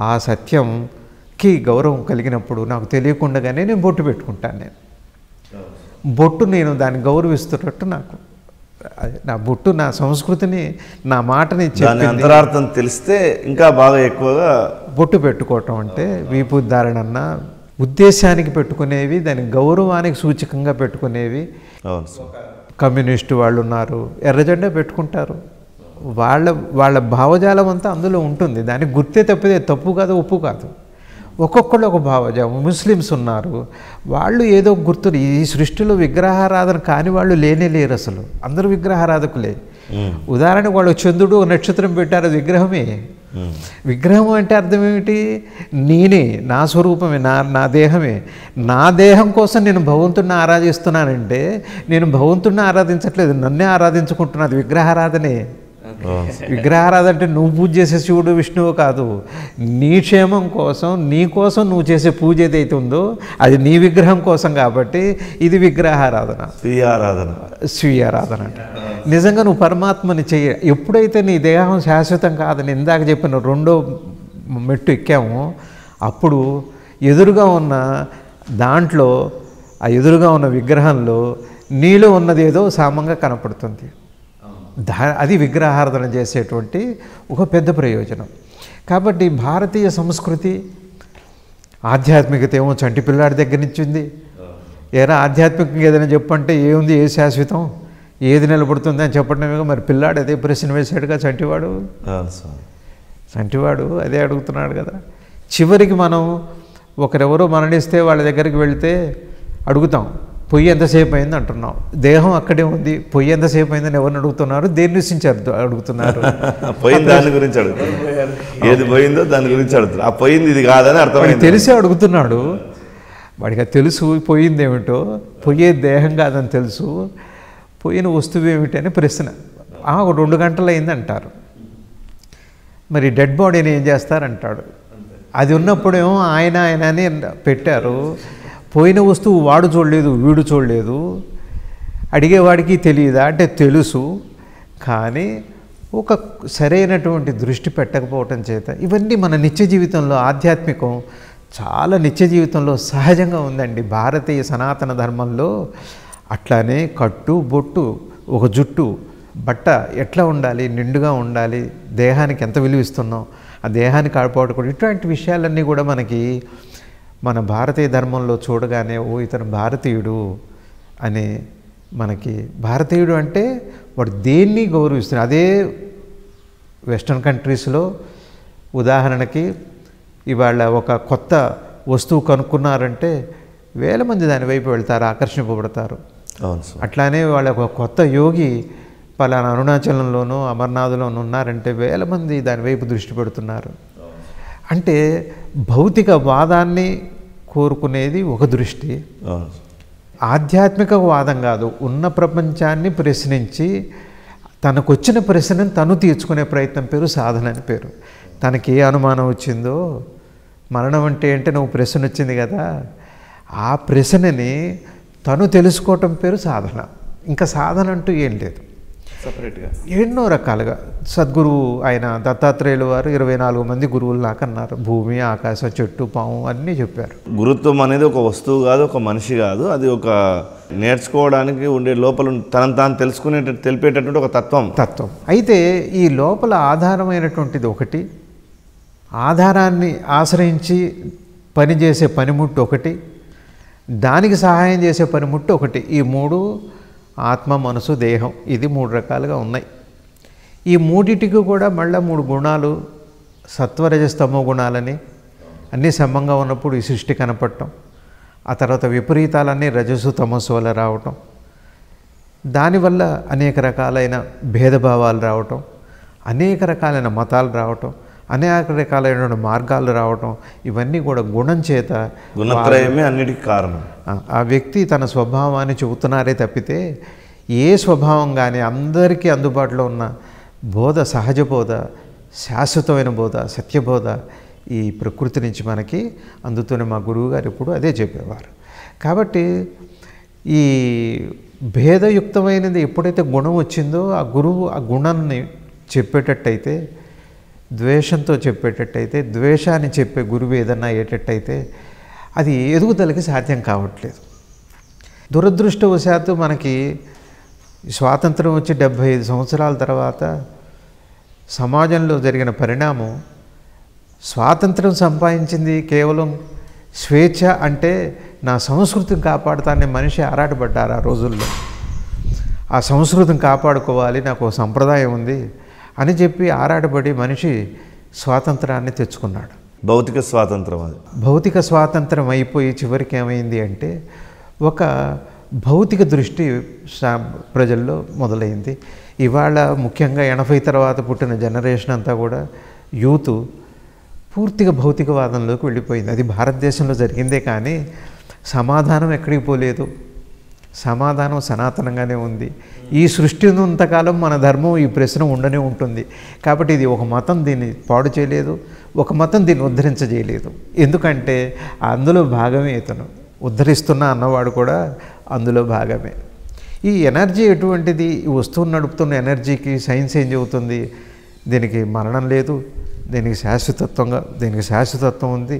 ఆ సత్యంకి గౌరవం కలిగినప్పుడు నాకు తెలియకుండానే నేను బొట్టు పెట్టుకుంటాను నేను బొట్టు నేను దాన్ని గౌరవిస్తున్నట్టు నాకు నా బొట్టు నా సంస్కృతిని నా మాటని అంతరార్థం తెలిస్తే ఇంకా బాగా ఎక్కువగా బొట్టు పెట్టుకోవటం అంటే వీపు ధారణ ఉద్దేశానికి పెట్టుకునేవి దాని గౌరవానికి సూచకంగా పెట్టుకునేవి కమ్యూనిస్టు వాళ్ళు ఉన్నారు ఎర్రజెండా పెట్టుకుంటారు వాళ్ళ వాళ్ళ భావజాలం అంతా అందులో ఉంటుంది దానికి గుర్తే తప్పితే తప్పు కాదు ఒప్పు కాదు ఒక్కొక్కళ్ళు ఒక భావజాలం ముస్లిమ్స్ ఉన్నారు వాళ్ళు ఏదో గుర్తులు ఈ సృష్టిలో విగ్రహారాధన కాని వాళ్ళు లేనే లేరు అసలు అందరూ విగ్రహారాధకులే ఉదాహరణకు వాళ్ళు చంద్రుడు నక్షత్రం పెట్టారు విగ్రహమే విగ్రహం అంటే అర్థం ఏమిటి నేనే నా స్వరూపమే నా నా దేహమే నా దేహం కోసం నేను భగవంతుడిని ఆరాధిస్తున్నానంటే నేను భగవంతుడిని ఆరాధించట్లేదు నన్నే ఆరాధించుకుంటున్నాను విగ్రహారాధనే విగ్రహారాధన అంటే నువ్వు పూజ చేసే శివుడు విష్ణువు కాదు నీ క్షేమం కోసం నీ కోసం నువ్వు చేసే పూజ ఏదైతే ఉందో అది నీ విగ్రహం కోసం కాబట్టి ఇది విగ్రహారాధన స్వీయ స్వీయారాధన అంటే నిజంగా నువ్వు పరమాత్మని చెయ్య ఎప్పుడైతే నీ దేహం శాశ్వతం కాదని ఇందాక చెప్పిన రెండో మెట్టు ఎక్కామో అప్పుడు ఎదురుగా ఉన్న దాంట్లో ఆ ఎదురుగా ఉన్న విగ్రహంలో నీలో ఉన్నది ఏదో సామంగా కనపడుతుంది దా అది విగ్రహార్ధన చేసేటువంటి ఒక పెద్ద ప్రయోజనం కాబట్టి భారతీయ సంస్కృతి ఆధ్యాత్మికత ఏమో చంటి పిల్లాడి దగ్గర నుంచి ఉంది ఏరా ఆధ్యాత్మికంగా ఏదైనా చెప్పంటే ఏముంది ఏ శాశ్వతం ఏది నిలబడుతుంది అని చెప్పడమే మరి పిల్లాడు అదే ప్రశ్న వేసాడుగా చంటివాడు చంటివాడు అదే అడుగుతున్నాడు కదా చివరికి మనం ఒకరెవరో మరణిస్తే వాళ్ళ దగ్గరికి వెళితే అడుగుతాం పొయ్యి ఎంతసేపు అయింది అంటున్నాం దేహం అక్కడే ఉంది పొయ్యి ఎంతసేపు అయిందని ఎవరిని అడుగుతున్నారు దేని నుంచి అడుగుతున్నారు పోయిన దాని గురించి అడుగుతున్నారు ఏది పోయిందో దాని గురించి అడుగుతున్నారు ఆ పోయింది ఇది కాదని అర్థం తెలిసి అడుగుతున్నాడు వాడికి తెలుసు పోయింది ఏమిటో పొయ్యే దేహం కాదని తెలుసు పోయిన వస్తువు ఏమిటి అని ప్రశ్న ఒక రెండు గంటలు అయిందంటారు మరి డెడ్ బాడీని ఏం చేస్తారంటాడు అది ఉన్నప్పుడేమో ఆయన ఆయన అని పెట్టారు పోయిన వస్తువు వాడు చూడలేదు వీడు చూడలేదు అడిగేవాడికి తెలియదా అంటే తెలుసు కానీ ఒక సరైనటువంటి దృష్టి పెట్టకపోవటం చేత ఇవన్నీ మన నిత్య జీవితంలో ఆధ్యాత్మికం చాలా నిత్య జీవితంలో సహజంగా ఉందండి భారతీయ సనాతన ధర్మంలో అట్లానే కట్టు బొట్టు ఒక జుట్టు బట్ట ఎట్లా ఉండాలి నిండుగా ఉండాలి దేహానికి ఎంత విలువిస్తున్నాం ఆ దేహానికి కూడా ఇటువంటి విషయాలన్నీ కూడా మనకి మన భారతీయ ధర్మంలో చూడగానే ఓ ఇతను భారతీయుడు అనే మనకి భారతీయుడు అంటే వాడు దేన్ని గౌరవిస్తున్నారు అదే వెస్ట్రన్ కంట్రీస్లో ఉదాహరణకి ఇవాళ ఒక కొత్త వస్తువు కనుక్కున్నారంటే వేల మంది దాని వైపు వెళ్తారు ఆకర్షింపబడతారు అట్లానే వాళ్ళ ఒక కొత్త యోగి పలానా అరుణాచలంలోనూ అమర్నాథ్లోనూ ఉన్నారంటే వేల మంది దాని వైపు దృష్టి పెడుతున్నారు అంటే భౌతిక వాదాన్ని కోరుకునేది ఒక దృష్టి ఆధ్యాత్మిక వాదం కాదు ఉన్న ప్రపంచాన్ని ప్రశ్నించి తనకొచ్చిన ప్రశ్నను తను తీర్చుకునే ప్రయత్నం పేరు సాధన అని పేరు తనకి ఏ అనుమానం వచ్చిందో మరణం అంటే ఏంటో నువ్వు ప్రశ్న వచ్చింది కదా ఆ ప్రశ్నని తను తెలుసుకోవటం పేరు సాధన ఇంకా సాధన అంటూ ఏం లేదు సపరేట్గా ఎన్నో రకాలుగా సద్గురువు ఆయన దత్తాత్రేయులు వారు ఇరవై నాలుగు మంది గురువులు నాకన్నారు భూమి ఆకాశం చెట్టు పాము అన్నీ చెప్పారు గురుత్వం అనేది ఒక వస్తువు కాదు ఒక మనిషి కాదు అది ఒక నేర్చుకోవడానికి ఉండే లోపల తనను తాను తెలుసుకునే తెలిపేటటువంటి ఒక తత్వం తత్వం అయితే ఈ లోపల ఆధారమైనటువంటిది ఒకటి ఆధారాన్ని ఆశ్రయించి పనిచేసే పనిముట్టు ఒకటి దానికి సహాయం చేసే పనిముట్టు ఒకటి ఈ మూడు ఆత్మ మనసు దేహం ఇది మూడు రకాలుగా ఉన్నాయి ఈ మూడిటికి కూడా మళ్ళీ మూడు గుణాలు సత్వరజస్తమో గుణాలని అన్నీ సమంగా ఉన్నప్పుడు ఈ సృష్టి కనపడటం ఆ తర్వాత విపరీతాలన్నీ రజసు తమస్సు వల్ల రావటం దానివల్ల అనేక రకాలైన భేదభావాలు రావటం అనేక రకాలైన మతాలు రావటం అనేక రకాలైనటువంటి మార్గాలు రావటం ఇవన్నీ కూడా గుణం చేత గుణత్రయమే అన్నిటికి కారణం ఆ వ్యక్తి తన స్వభావాన్ని చెబుతున్నారే తప్పితే ఏ స్వభావం కానీ అందరికీ అందుబాటులో ఉన్న బోధ సహజ బోధ శాశ్వతమైన బోధ సత్యబోధ ఈ ప్రకృతి నుంచి మనకి అందుతూనే మా గురువు గారు ఎప్పుడు అదే చెప్పేవారు కాబట్టి ఈ భేదయుక్తమైనది ఎప్పుడైతే గుణం వచ్చిందో ఆ గురువు ఆ గుణాన్ని చెప్పేటట్టయితే ద్వేషంతో చెప్పేటట్టయితే ద్వేషాన్ని చెప్పే గురువు ఏదన్నా అయ్యేటట్టయితే అది ఎదుగుదలకి సాధ్యం కావట్లేదు దురదృష్టవశాత్తు మనకి స్వాతంత్రం వచ్చి డెబ్భై ఐదు సంవత్సరాల తర్వాత సమాజంలో జరిగిన పరిణామం స్వాతంత్రం సంపాదించింది కేవలం స్వేచ్ఛ అంటే నా సంస్కృతిని కాపాడతానే మనిషి ఆరాటపడ్డారు ఆ రోజుల్లో ఆ సంస్కృతిని కాపాడుకోవాలి నాకు సంప్రదాయం ఉంది అని చెప్పి ఆరాటపడి మనిషి స్వాతంత్రాన్ని తెచ్చుకున్నాడు భౌతిక స్వాతంత్రం అది భౌతిక స్వాతంత్రం అయిపోయి చివరికి ఏమైంది అంటే ఒక భౌతిక దృష్టి ప్రజల్లో మొదలైంది ఇవాళ ముఖ్యంగా ఎనభై తర్వాత పుట్టిన జనరేషన్ అంతా కూడా యూత్ పూర్తిగా భౌతికవాదంలోకి వెళ్ళిపోయింది అది భారతదేశంలో జరిగిందే కానీ సమాధానం ఎక్కడికి పోలేదు సమాధానం సనాతనంగానే ఉంది ఈ సృష్టి ఉన్నంతకాలం మన ధర్మం ఈ ప్రశ్న ఉండనే ఉంటుంది కాబట్టి ఇది ఒక మతం దీన్ని పాడు చేయలేదు ఒక మతం దీన్ని ఉద్ధరించజేయలేదు ఎందుకంటే అందులో భాగమే ఇతను ఉద్ధరిస్తున్న అన్నవాడు కూడా అందులో భాగమే ఈ ఎనర్జీ ఎటువంటిది ఈ వస్తువును నడుపుతున్న ఎనర్జీకి సైన్స్ ఏం చెబుతుంది దీనికి మరణం లేదు దీనికి శాశ్వతత్వంగా దీనికి శాశ్వతత్వం ఉంది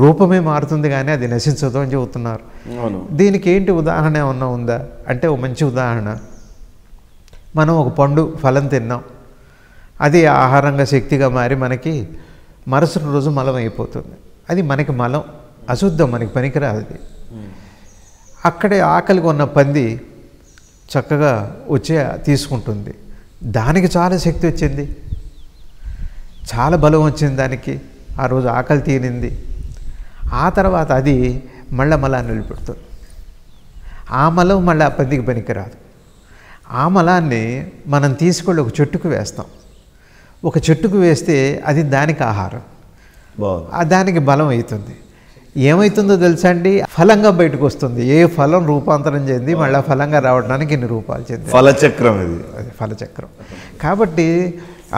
రూపమే మారుతుంది కానీ అది నశించదు అని చెబుతున్నారు దీనికి ఏంటి ఉదాహరణ ఏమన్నా ఉందా అంటే ఒక మంచి ఉదాహరణ మనం ఒక పండు ఫలం తిన్నాం అది ఆహారంగా శక్తిగా మారి మనకి మరుసటి రోజు మలం అయిపోతుంది అది మనకి మలం అశుద్ధం మనకి పనికిరాదు అది అక్కడే ఆకలికి ఉన్న పంది చక్కగా వచ్చే తీసుకుంటుంది దానికి చాలా శక్తి వచ్చింది చాలా బలం వచ్చింది దానికి ఆ రోజు ఆకలి తీరింది ఆ తర్వాత అది మళ్ళా మళ్ళా నిలబెడుతుంది ఆ మలం మళ్ళీ ఆ పనికి పనికిరాదు ఆ మలాన్ని మనం తీసుకొని ఒక చెట్టుకు వేస్తాం ఒక చెట్టుకు వేస్తే అది దానికి ఆహారం దానికి బలం అవుతుంది ఏమవుతుందో తెలుసా అండి ఫలంగా బయటకు వస్తుంది ఏ ఫలం రూపాంతరం చెంది మళ్ళీ ఫలంగా రావడానికి ఇన్ని రూపాలు చెంది ఫలచక్రం ఇది ఫలచక్రం కాబట్టి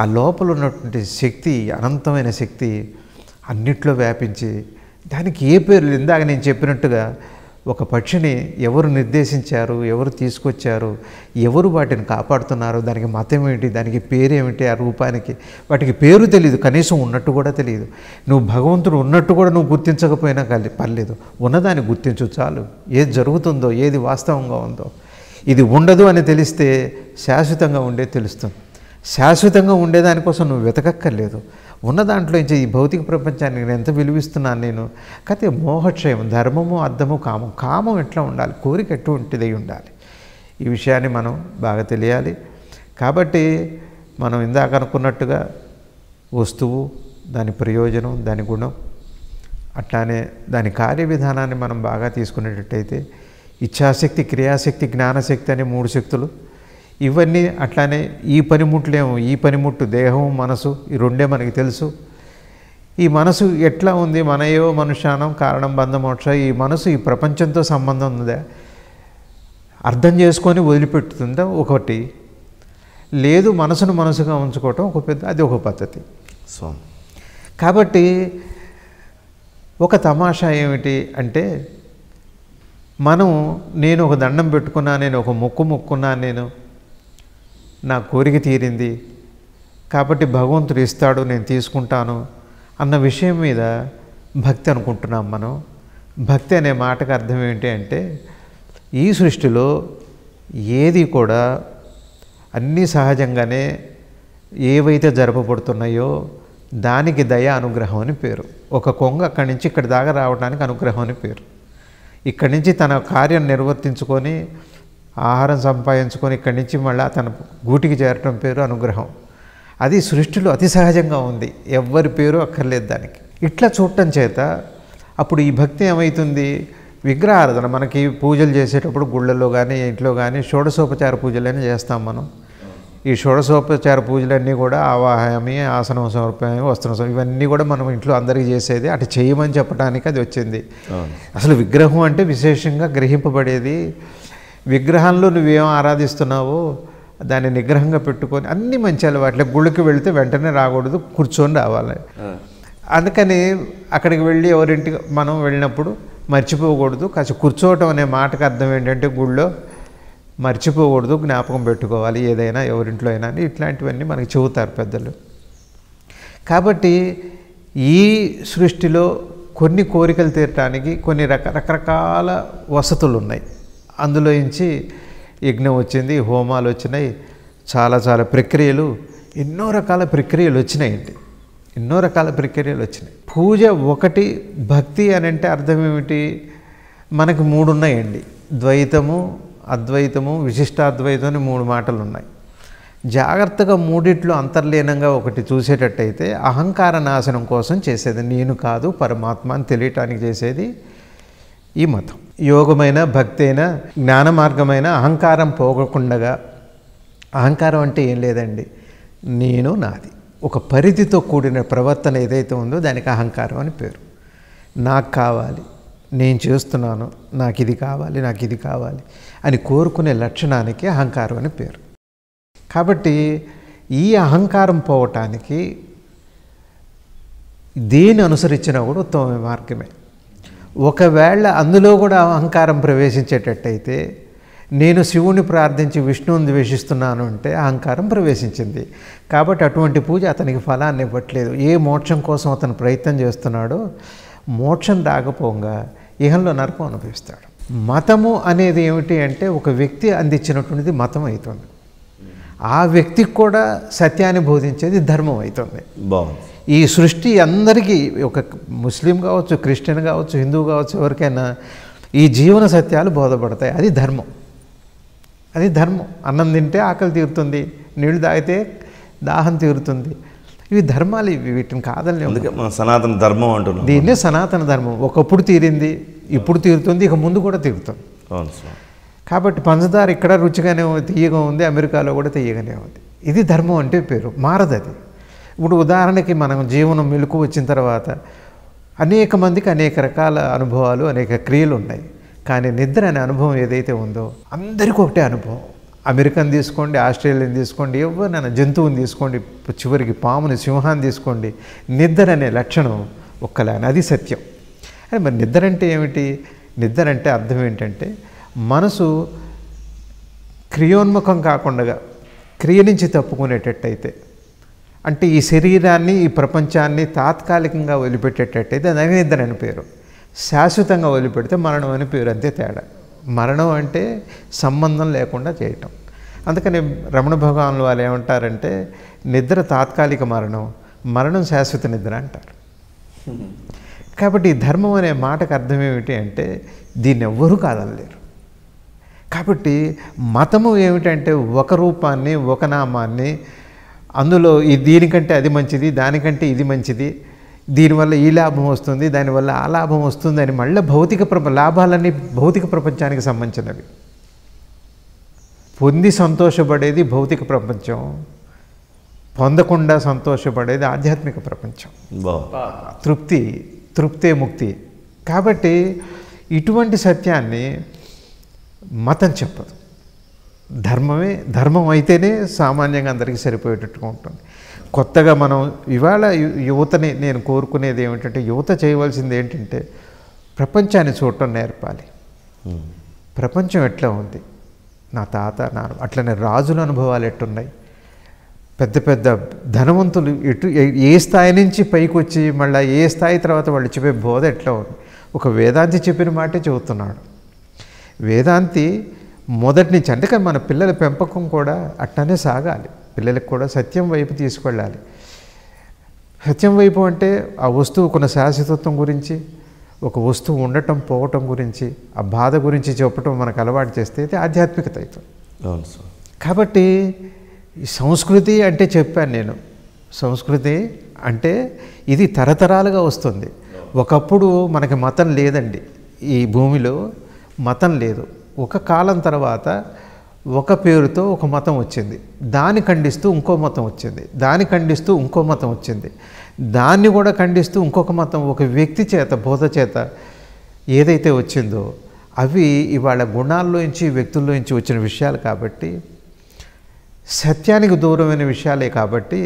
ఆ లోపల ఉన్నటువంటి శక్తి అనంతమైన శక్తి అన్నిట్లో వ్యాపించి దానికి ఏ పేర్లు ఇందాక నేను చెప్పినట్టుగా ఒక పక్షిని ఎవరు నిర్దేశించారు ఎవరు తీసుకొచ్చారు ఎవరు వాటిని కాపాడుతున్నారు దానికి మతం ఏమిటి దానికి పేరేమిటి ఆ రూపానికి వాటికి పేరు తెలియదు కనీసం ఉన్నట్టు కూడా తెలియదు నువ్వు భగవంతుడు ఉన్నట్టు కూడా నువ్వు గుర్తించకపోయినా కలి పర్లేదు ఉన్నదాన్ని గుర్తించు చాలు ఏది జరుగుతుందో ఏది వాస్తవంగా ఉందో ఇది ఉండదు అని తెలిస్తే శాశ్వతంగా ఉండే తెలుస్తుంది శాశ్వతంగా ఉండేదానికోసం నువ్వు వెతకక్కర్లేదు ఉన్న దాంట్లో నుంచి ఈ భౌతిక ప్రపంచాన్ని నేను ఎంత విలువిస్తున్నాను నేను కాకపోతే మోహక్షయం ధర్మము అర్థము కామం కామం ఎట్లా ఉండాలి కోరిక ఎటువంటిదై ఉండాలి ఈ విషయాన్ని మనం బాగా తెలియాలి కాబట్టి మనం ఇందాక అనుకున్నట్టుగా వస్తువు దాని ప్రయోజనం దాని గుణం అట్లానే దాని కార్యవిధానాన్ని మనం బాగా తీసుకునేటట్టయితే ఇచ్ఛాశక్తి క్రియాశక్తి జ్ఞానశక్తి అనే మూడు శక్తులు ఇవన్నీ అట్లానే ఈ పనిముట్లేమో ఈ పనిముట్టు దేహం మనసు ఈ రెండే మనకి తెలుసు ఈ మనసు ఎట్లా ఉంది మనయో మనుషానం కారణం బంధమోక్ష ఈ మనసు ఈ ప్రపంచంతో సంబంధం ఉందా అర్థం చేసుకొని వదిలిపెట్టుతుందా ఒకటి లేదు మనసును మనసుగా ఉంచుకోవటం ఒక పెద్ద అది ఒక పద్ధతి సో కాబట్టి ఒక తమాషా ఏమిటి అంటే మనం నేను ఒక దండం పెట్టుకున్నా నేను ఒక ముక్కు ముక్కున్నా నేను నా కోరిక తీరింది కాబట్టి భగవంతుడు ఇస్తాడు నేను తీసుకుంటాను అన్న విషయం మీద భక్తి అనుకుంటున్నాం మనం భక్తి అనే మాటకు అర్థం ఏంటి అంటే ఈ సృష్టిలో ఏది కూడా అన్నీ సహజంగానే ఏవైతే జరపబడుతున్నాయో దానికి దయ అనుగ్రహం అని పేరు ఒక కొంగ అక్కడి నుంచి ఇక్కడి దాకా రావడానికి అనుగ్రహం అని పేరు ఇక్కడి నుంచి తన కార్యం నిర్వర్తించుకొని ఆహారం సంపాదించుకొని ఇక్కడి నుంచి మళ్ళీ తన గూటికి చేరటం పేరు అనుగ్రహం అది సృష్టిలో అతి సహజంగా ఉంది ఎవరి పేరు అక్కర్లేదు దానికి ఇట్లా చూడటం చేత అప్పుడు ఈ భక్తి ఏమవుతుంది విగ్రహారాధన మనకి పూజలు చేసేటప్పుడు గుళ్ళల్లో కానీ ఇంట్లో కానీ షోడశోపచార పూజలని చేస్తాం మనం ఈ షోడశోపచార పూజలన్నీ కూడా ఆవాహయమి ఆసనం సమర్పణ వస్త్రం ఇవన్నీ కూడా మనం ఇంట్లో అందరికీ చేసేది అటు చేయమని చెప్పడానికి అది వచ్చింది అసలు విగ్రహం అంటే విశేషంగా గ్రహింపబడేది విగ్రహంలో నువ్వేం ఆరాధిస్తున్నావో దాన్ని నిగ్రహంగా పెట్టుకొని అన్ని మంచి అలవాట్లే గుళ్ళకి వెళితే వెంటనే రాకూడదు కూర్చొని రావాలి అందుకని అక్కడికి వెళ్ళి ఎవరింటి మనం వెళ్ళినప్పుడు మర్చిపోకూడదు కాస్త కూర్చోవటం అనే మాటకు అర్థం ఏంటంటే గుళ్ళో మర్చిపోకూడదు జ్ఞాపకం పెట్టుకోవాలి ఏదైనా ఎవరింట్లో అయినా అని ఇట్లాంటివన్నీ మనకి చెబుతారు పెద్దలు కాబట్టి ఈ సృష్టిలో కొన్ని కోరికలు తీరటానికి కొన్ని రక రకరకాల వసతులు ఉన్నాయి అందులో నుంచి యజ్ఞం వచ్చింది హోమాలు వచ్చినాయి చాలా చాలా ప్రక్రియలు ఎన్నో రకాల ప్రక్రియలు వచ్చినాయండి ఎన్నో రకాల ప్రక్రియలు వచ్చినాయి పూజ ఒకటి భక్తి అని అంటే అర్థం ఏమిటి మనకు మూడు ఉన్నాయండి ద్వైతము అద్వైతము విశిష్టాద్వైతం అని మూడు మాటలు ఉన్నాయి జాగ్రత్తగా మూడిట్లో అంతర్లీనంగా ఒకటి చూసేటట్టయితే అహంకార నాశనం కోసం చేసేది నేను కాదు పరమాత్మ అని తెలియటానికి చేసేది ఈ మతం యోగమైన భక్తి అయినా జ్ఞాన మార్గమైన అహంకారం పోగకుండగా అహంకారం అంటే ఏం లేదండి నేను నాది ఒక పరిధితో కూడిన ప్రవర్తన ఏదైతే ఉందో దానికి అహంకారం అని పేరు నాకు కావాలి నేను చేస్తున్నాను నాకు ఇది కావాలి నాకు ఇది కావాలి అని కోరుకునే లక్షణానికి అహంకారం అని పేరు కాబట్టి ఈ అహంకారం పోవటానికి దేని అనుసరించినా కూడా ఉత్తమ మార్గమే ఒకవేళ అందులో కూడా అహంకారం ప్రవేశించేటట్టయితే నేను శివుని ప్రార్థించి విష్ణువుని ద్వేషిస్తున్నాను అంటే అహంకారం ప్రవేశించింది కాబట్టి అటువంటి పూజ అతనికి ఫలాన్ని ఇవ్వట్లేదు ఏ మోక్షం కోసం అతను ప్రయత్నం చేస్తున్నాడో మోక్షం రాకపోగా ఇహంలో నరకం అనుభవిస్తాడు మతము అనేది ఏమిటి అంటే ఒక వ్యక్తి అందించినటువంటిది మతం అవుతుంది ఆ వ్యక్తికి కూడా సత్యాన్ని బోధించేది ధర్మం అవుతుంది బాగుంది ఈ సృష్టి అందరికీ ఒక ముస్లిం కావచ్చు క్రిస్టియన్ కావచ్చు హిందూ కావచ్చు ఎవరికైనా ఈ జీవన సత్యాలు బోధపడతాయి అది ధర్మం అది ధర్మం అన్నం తింటే ఆకలి తీరుతుంది నీళ్లు తాగితే దాహం తీరుతుంది ఇవి ధర్మాలు ఇవి వీటిని కాదని సనాతన ధర్మం అంటున్నాం దీన్నే సనాతన ధర్మం ఒకప్పుడు తీరింది ఇప్పుడు తీరుతుంది ఇక ముందు కూడా తీరుతుంది అవును కాబట్టి పంచదార ఇక్కడ రుచిగానే తీయగా ఉంది అమెరికాలో కూడా తీయగానే ఉంది ఇది ధర్మం అంటే పేరు మారదు అది ఇప్పుడు ఉదాహరణకి మనం జీవనం మెలకు వచ్చిన తర్వాత అనేక మందికి అనేక రకాల అనుభవాలు అనేక క్రియలు ఉన్నాయి కానీ నిద్ర అనే అనుభవం ఏదైతే ఉందో అందరికీ ఒకటే అనుభవం అమెరికన్ తీసుకోండి ఆస్ట్రేలియాని తీసుకోండి ఎవరినైనా జంతువుని తీసుకోండి చివరికి పాముని సింహాన్ని తీసుకోండి నిద్ర అనే లక్షణం ఒక్కలానే అది సత్యం అని మరి నిద్ర అంటే ఏమిటి నిద్ర అంటే అర్థం ఏంటంటే మనసు క్రియోన్ముఖం కాకుండా క్రియ నుంచి తప్పుకునేటట్టయితే అంటే ఈ శరీరాన్ని ఈ ప్రపంచాన్ని తాత్కాలికంగా వదిలిపెట్టేటట్టయితే అది అని పేరు శాశ్వతంగా వదిలిపెడితే మరణం అని పేరు అంతే తేడా మరణం అంటే సంబంధం లేకుండా చేయటం అందుకని రమణ భగవానులు వాళ్ళు ఏమంటారంటే నిద్ర తాత్కాలిక మరణం మరణం శాశ్వత నిద్ర అంటారు కాబట్టి ధర్మం అనే మాటకు అర్థం ఏమిటి అంటే దీన్ని ఎవ్వరూ కాదనలేరు కాబట్టి మతము ఏమిటంటే ఒక రూపాన్ని ఒక నామాన్ని అందులో ఈ దీనికంటే అది మంచిది దానికంటే ఇది మంచిది దీనివల్ల ఈ లాభం వస్తుంది దానివల్ల ఆ లాభం వస్తుంది అని మళ్ళీ భౌతిక ప్రప లాభాలన్నీ భౌతిక ప్రపంచానికి సంబంధించినవి పొంది సంతోషపడేది భౌతిక ప్రపంచం పొందకుండా సంతోషపడేది ఆధ్యాత్మిక ప్రపంచం తృప్తి తృప్తే ముక్తి కాబట్టి ఇటువంటి సత్యాన్ని మతం చెప్పదు ధర్మమే ధర్మం అయితేనే సామాన్యంగా అందరికీ సరిపోయేటట్టుగా ఉంటుంది కొత్తగా మనం ఇవాళ యువతని నేను కోరుకునేది ఏమిటంటే యువత చేయవలసింది ఏంటంటే ప్రపంచాన్ని చూడటం నేర్పాలి ప్రపంచం ఎట్లా ఉంది నా తాత నా అట్లనే రాజుల అనుభవాలు ఎట్టున్నాయి పెద్ద పెద్ద ధనవంతులు ఎటు ఏ స్థాయి నుంచి పైకి వచ్చి మళ్ళీ ఏ స్థాయి తర్వాత వాళ్ళు చెప్పే బోధ ఎట్లా ఉంది ఒక వేదాంతి చెప్పిన మాటే చెబుతున్నాడు వేదాంతి మొదటి నుంచి అందుకని మన పిల్లల పెంపకం కూడా అట్టనే సాగాలి పిల్లలకు కూడా సత్యం వైపు తీసుకెళ్ళాలి సత్యం వైపు అంటే ఆ వస్తువు కొన్ని శాశ్వతత్వం గురించి ఒక వస్తువు ఉండటం పోవటం గురించి ఆ బాధ గురించి చెప్పటం మనకు అలవాటు చేస్తే అయితే ఆధ్యాత్మికత అవుతుంది కాబట్టి ఈ సంస్కృతి అంటే చెప్పాను నేను సంస్కృతి అంటే ఇది తరతరాలుగా వస్తుంది ఒకప్పుడు మనకి మతం లేదండి ఈ భూమిలో మతం లేదు ఒక కాలం తర్వాత ఒక పేరుతో ఒక మతం వచ్చింది దాన్ని ఖండిస్తూ ఇంకో మతం వచ్చింది దాన్ని ఖండిస్తూ ఇంకో మతం వచ్చింది దాన్ని కూడా ఖండిస్తూ ఇంకొక మతం ఒక వ్యక్తి చేత బోధ చేత ఏదైతే వచ్చిందో అవి ఇవాళ గుణాల్లోంచి వ్యక్తుల్లోంచి వచ్చిన విషయాలు కాబట్టి సత్యానికి దూరమైన విషయాలే కాబట్టి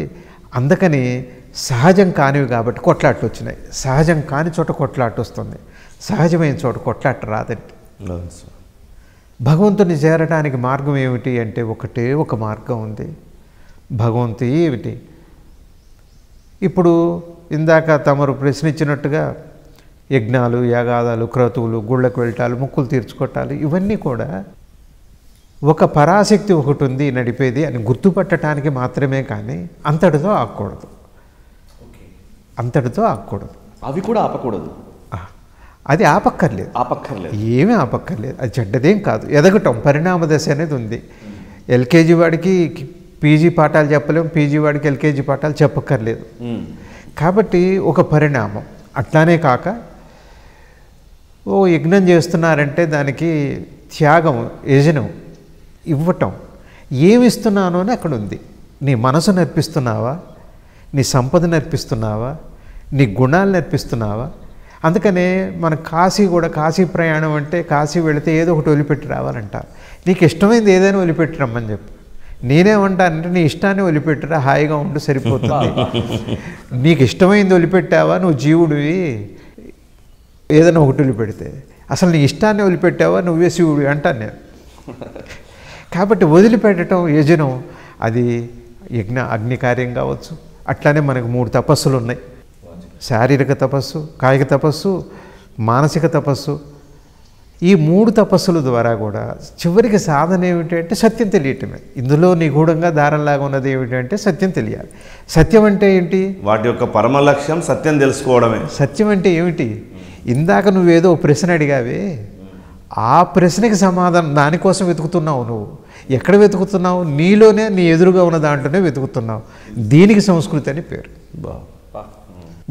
అందుకని సహజం కానివి కాబట్టి కొట్లాట్లు వచ్చినాయి సహజం కాని చోట కొట్లాట్టు వస్తుంది సహజమైన చోట కొట్లాట రాదండి భగవంతుని చేరడానికి మార్గం ఏమిటి అంటే ఒకటే ఒక మార్గం ఉంది భగవంతు ఏమిటి ఇప్పుడు ఇందాక తమరు ప్రశ్నించినట్టుగా యజ్ఞాలు యాగాదాలు క్రతువులు గుళ్ళకు వెళ్ళటాలు ముక్కులు తీర్చుకోవటాలు ఇవన్నీ కూడా ఒక పరాశక్తి ఒకటి ఉంది నడిపేది అని గుర్తుపట్టడానికి మాత్రమే కానీ అంతటితో ఆకూడదు అంతటితో ఆకూడదు అవి కూడా ఆపకూడదు అది ఆపక్కర్లేదు ఆపక్కర్లేదు ఏమీ ఆపక్కర్లేదు అది చెడ్డదేం కాదు ఎదగటం పరిణామ దశ అనేది ఉంది ఎల్కేజీ వాడికి పీజీ పాఠాలు చెప్పలేము పీజీ వాడికి ఎల్కేజీ పాఠాలు చెప్పక్కర్లేదు కాబట్టి ఒక పరిణామం అట్లానే కాక ఓ యజ్ఞం చేస్తున్నారంటే దానికి త్యాగం యజనం ఇవ్వటం ఏమిస్తున్నాను అని అక్కడ ఉంది నీ మనసు నేర్పిస్తున్నావా నీ సంపద నేర్పిస్తున్నావా నీ గుణాలు నేర్పిస్తున్నావా అందుకనే మన కాశీ కూడా కాశీ ప్రయాణం అంటే కాశీ వెళితే ఏదో ఒకటి వదిలిపెట్టి రావాలంటారు నీకు ఇష్టమైంది ఏదైనా వదిలిపెట్టి రమ్మని చెప్పు నేనేమంటానంటే నీ ఇష్టాన్ని వదిలిపెట్టరా హాయిగా ఉండు సరిపోతుంది నీకు ఇష్టమైంది వదిలిపెట్టావా నువ్వు జీవుడివి ఏదైనా ఒకటి వదిలిపెడితే అసలు నీ ఇష్టాన్ని వదిలిపెట్టావా నువ్వే శివుడు అంటాను నేను కాబట్టి వదిలిపెట్టడం యజనం అది యజ్ఞ అగ్ని కార్యం కావచ్చు అట్లానే మనకు మూడు తపస్సులు ఉన్నాయి శారీరక తపస్సు కాయిక తపస్సు మానసిక తపస్సు ఈ మూడు తపస్సుల ద్వారా కూడా చివరికి సాధన ఏమిటంటే సత్యం తెలియటమే ఇందులో నిగూఢంగా దారంలాగా ఉన్నది ఏమిటంటే సత్యం తెలియాలి సత్యం అంటే ఏంటి వాటి యొక్క పరమ లక్ష్యం సత్యం తెలుసుకోవడమే సత్యం అంటే ఏమిటి ఇందాక నువ్వేదో ప్రశ్న అడిగావే ఆ ప్రశ్నకి సమాధానం దానికోసం వెతుకుతున్నావు నువ్వు ఎక్కడ వెతుకుతున్నావు నీలోనే నీ ఎదురుగా ఉన్న దాంట్లోనే వెతుకుతున్నావు దీనికి సంస్కృతి అని పేరు బాగు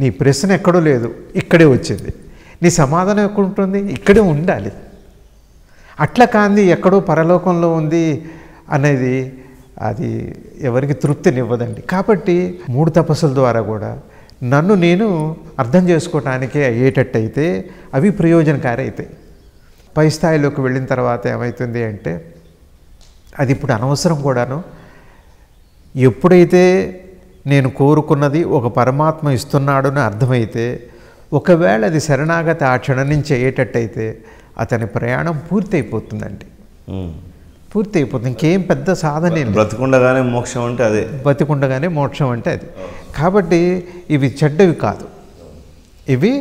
నీ ప్రశ్న ఎక్కడో లేదు ఇక్కడే వచ్చింది నీ సమాధానం ఎక్కడ ఉంటుంది ఇక్కడే ఉండాలి అట్లా కాంది ఎక్కడో పరలోకంలో ఉంది అనేది అది ఎవరికి తృప్తినివ్వదండి కాబట్టి మూడు తపస్సుల ద్వారా కూడా నన్ను నేను అర్థం చేసుకోవటానికే అయ్యేటట్టయితే అవి ప్రయోజనకారి పై స్థాయిలోకి వెళ్ళిన తర్వాత ఏమవుతుంది అంటే అది ఇప్పుడు అనవసరం కూడాను ఎప్పుడైతే నేను కోరుకున్నది ఒక పరమాత్మ ఇస్తున్నాడని అర్థమైతే ఒకవేళ అది శరణాగతి ఆ క్షణం నుంచి అయ్యేటట్టయితే అతని ప్రయాణం పూర్తయిపోతుందండి పూర్తయిపోతుంది ఇంకేం పెద్ద సాధన బ్రతికుండగానే మోక్షం అంటే అదే బ్రతికుండగానే మోక్షం అంటే అది కాబట్టి ఇవి చెడ్డవి కాదు ఇవి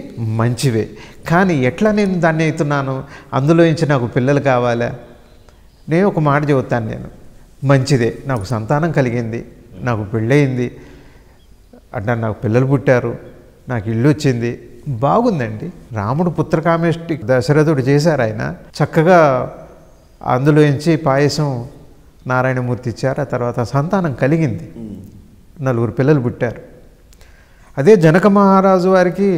మంచివే కానీ ఎట్లా నేను దాన్ని అవుతున్నాను అందులో నుంచి నాకు పిల్లలు కావాలా నేను ఒక మాట చెబుతాను నేను మంచిదే నాకు సంతానం కలిగింది నాకు పెళ్ళయింది అంటే నాకు పిల్లలు పుట్టారు నాకు ఇల్లు వచ్చింది బాగుందండి రాముడు పుత్రకామేష్టి దశరథుడు చేశారు ఆయన చక్కగా అందులో నుంచి పాయసం నారాయణమూర్తి ఇచ్చారు ఆ తర్వాత సంతానం కలిగింది నలుగురు పిల్లలు పుట్టారు అదే జనక మహారాజు వారికి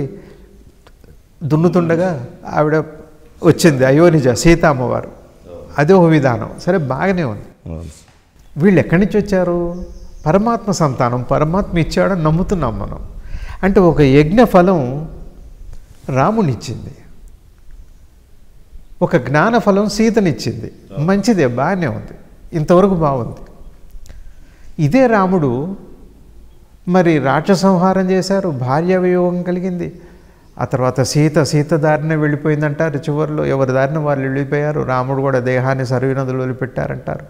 దున్నుతుండగా ఆవిడ వచ్చింది అయోనిజ సీతామ్మవారు అదే ఒక విధానం సరే బాగానే ఉంది వీళ్ళు ఎక్కడి నుంచి వచ్చారు పరమాత్మ సంతానం పరమాత్మ ఇచ్చాడని నమ్ముతున్నాం మనం అంటే ఒక యజ్ఞ ఫలం రామునిచ్చింది ఒక జ్ఞాన ఫలం సీతనిచ్చింది మంచిదే బాగానే ఉంది ఇంతవరకు బాగుంది ఇదే రాముడు మరి రాక్షసంహారం చేశారు భార్య వియోగం కలిగింది ఆ తర్వాత సీత సీత దారిన వెళ్ళిపోయిందంటారు చివరిలో ఎవరి దారిన వాళ్ళు వెళ్ళిపోయారు రాముడు కూడా దేహాన్ని సర్వీనదులు వదిలిపెట్టారంటారు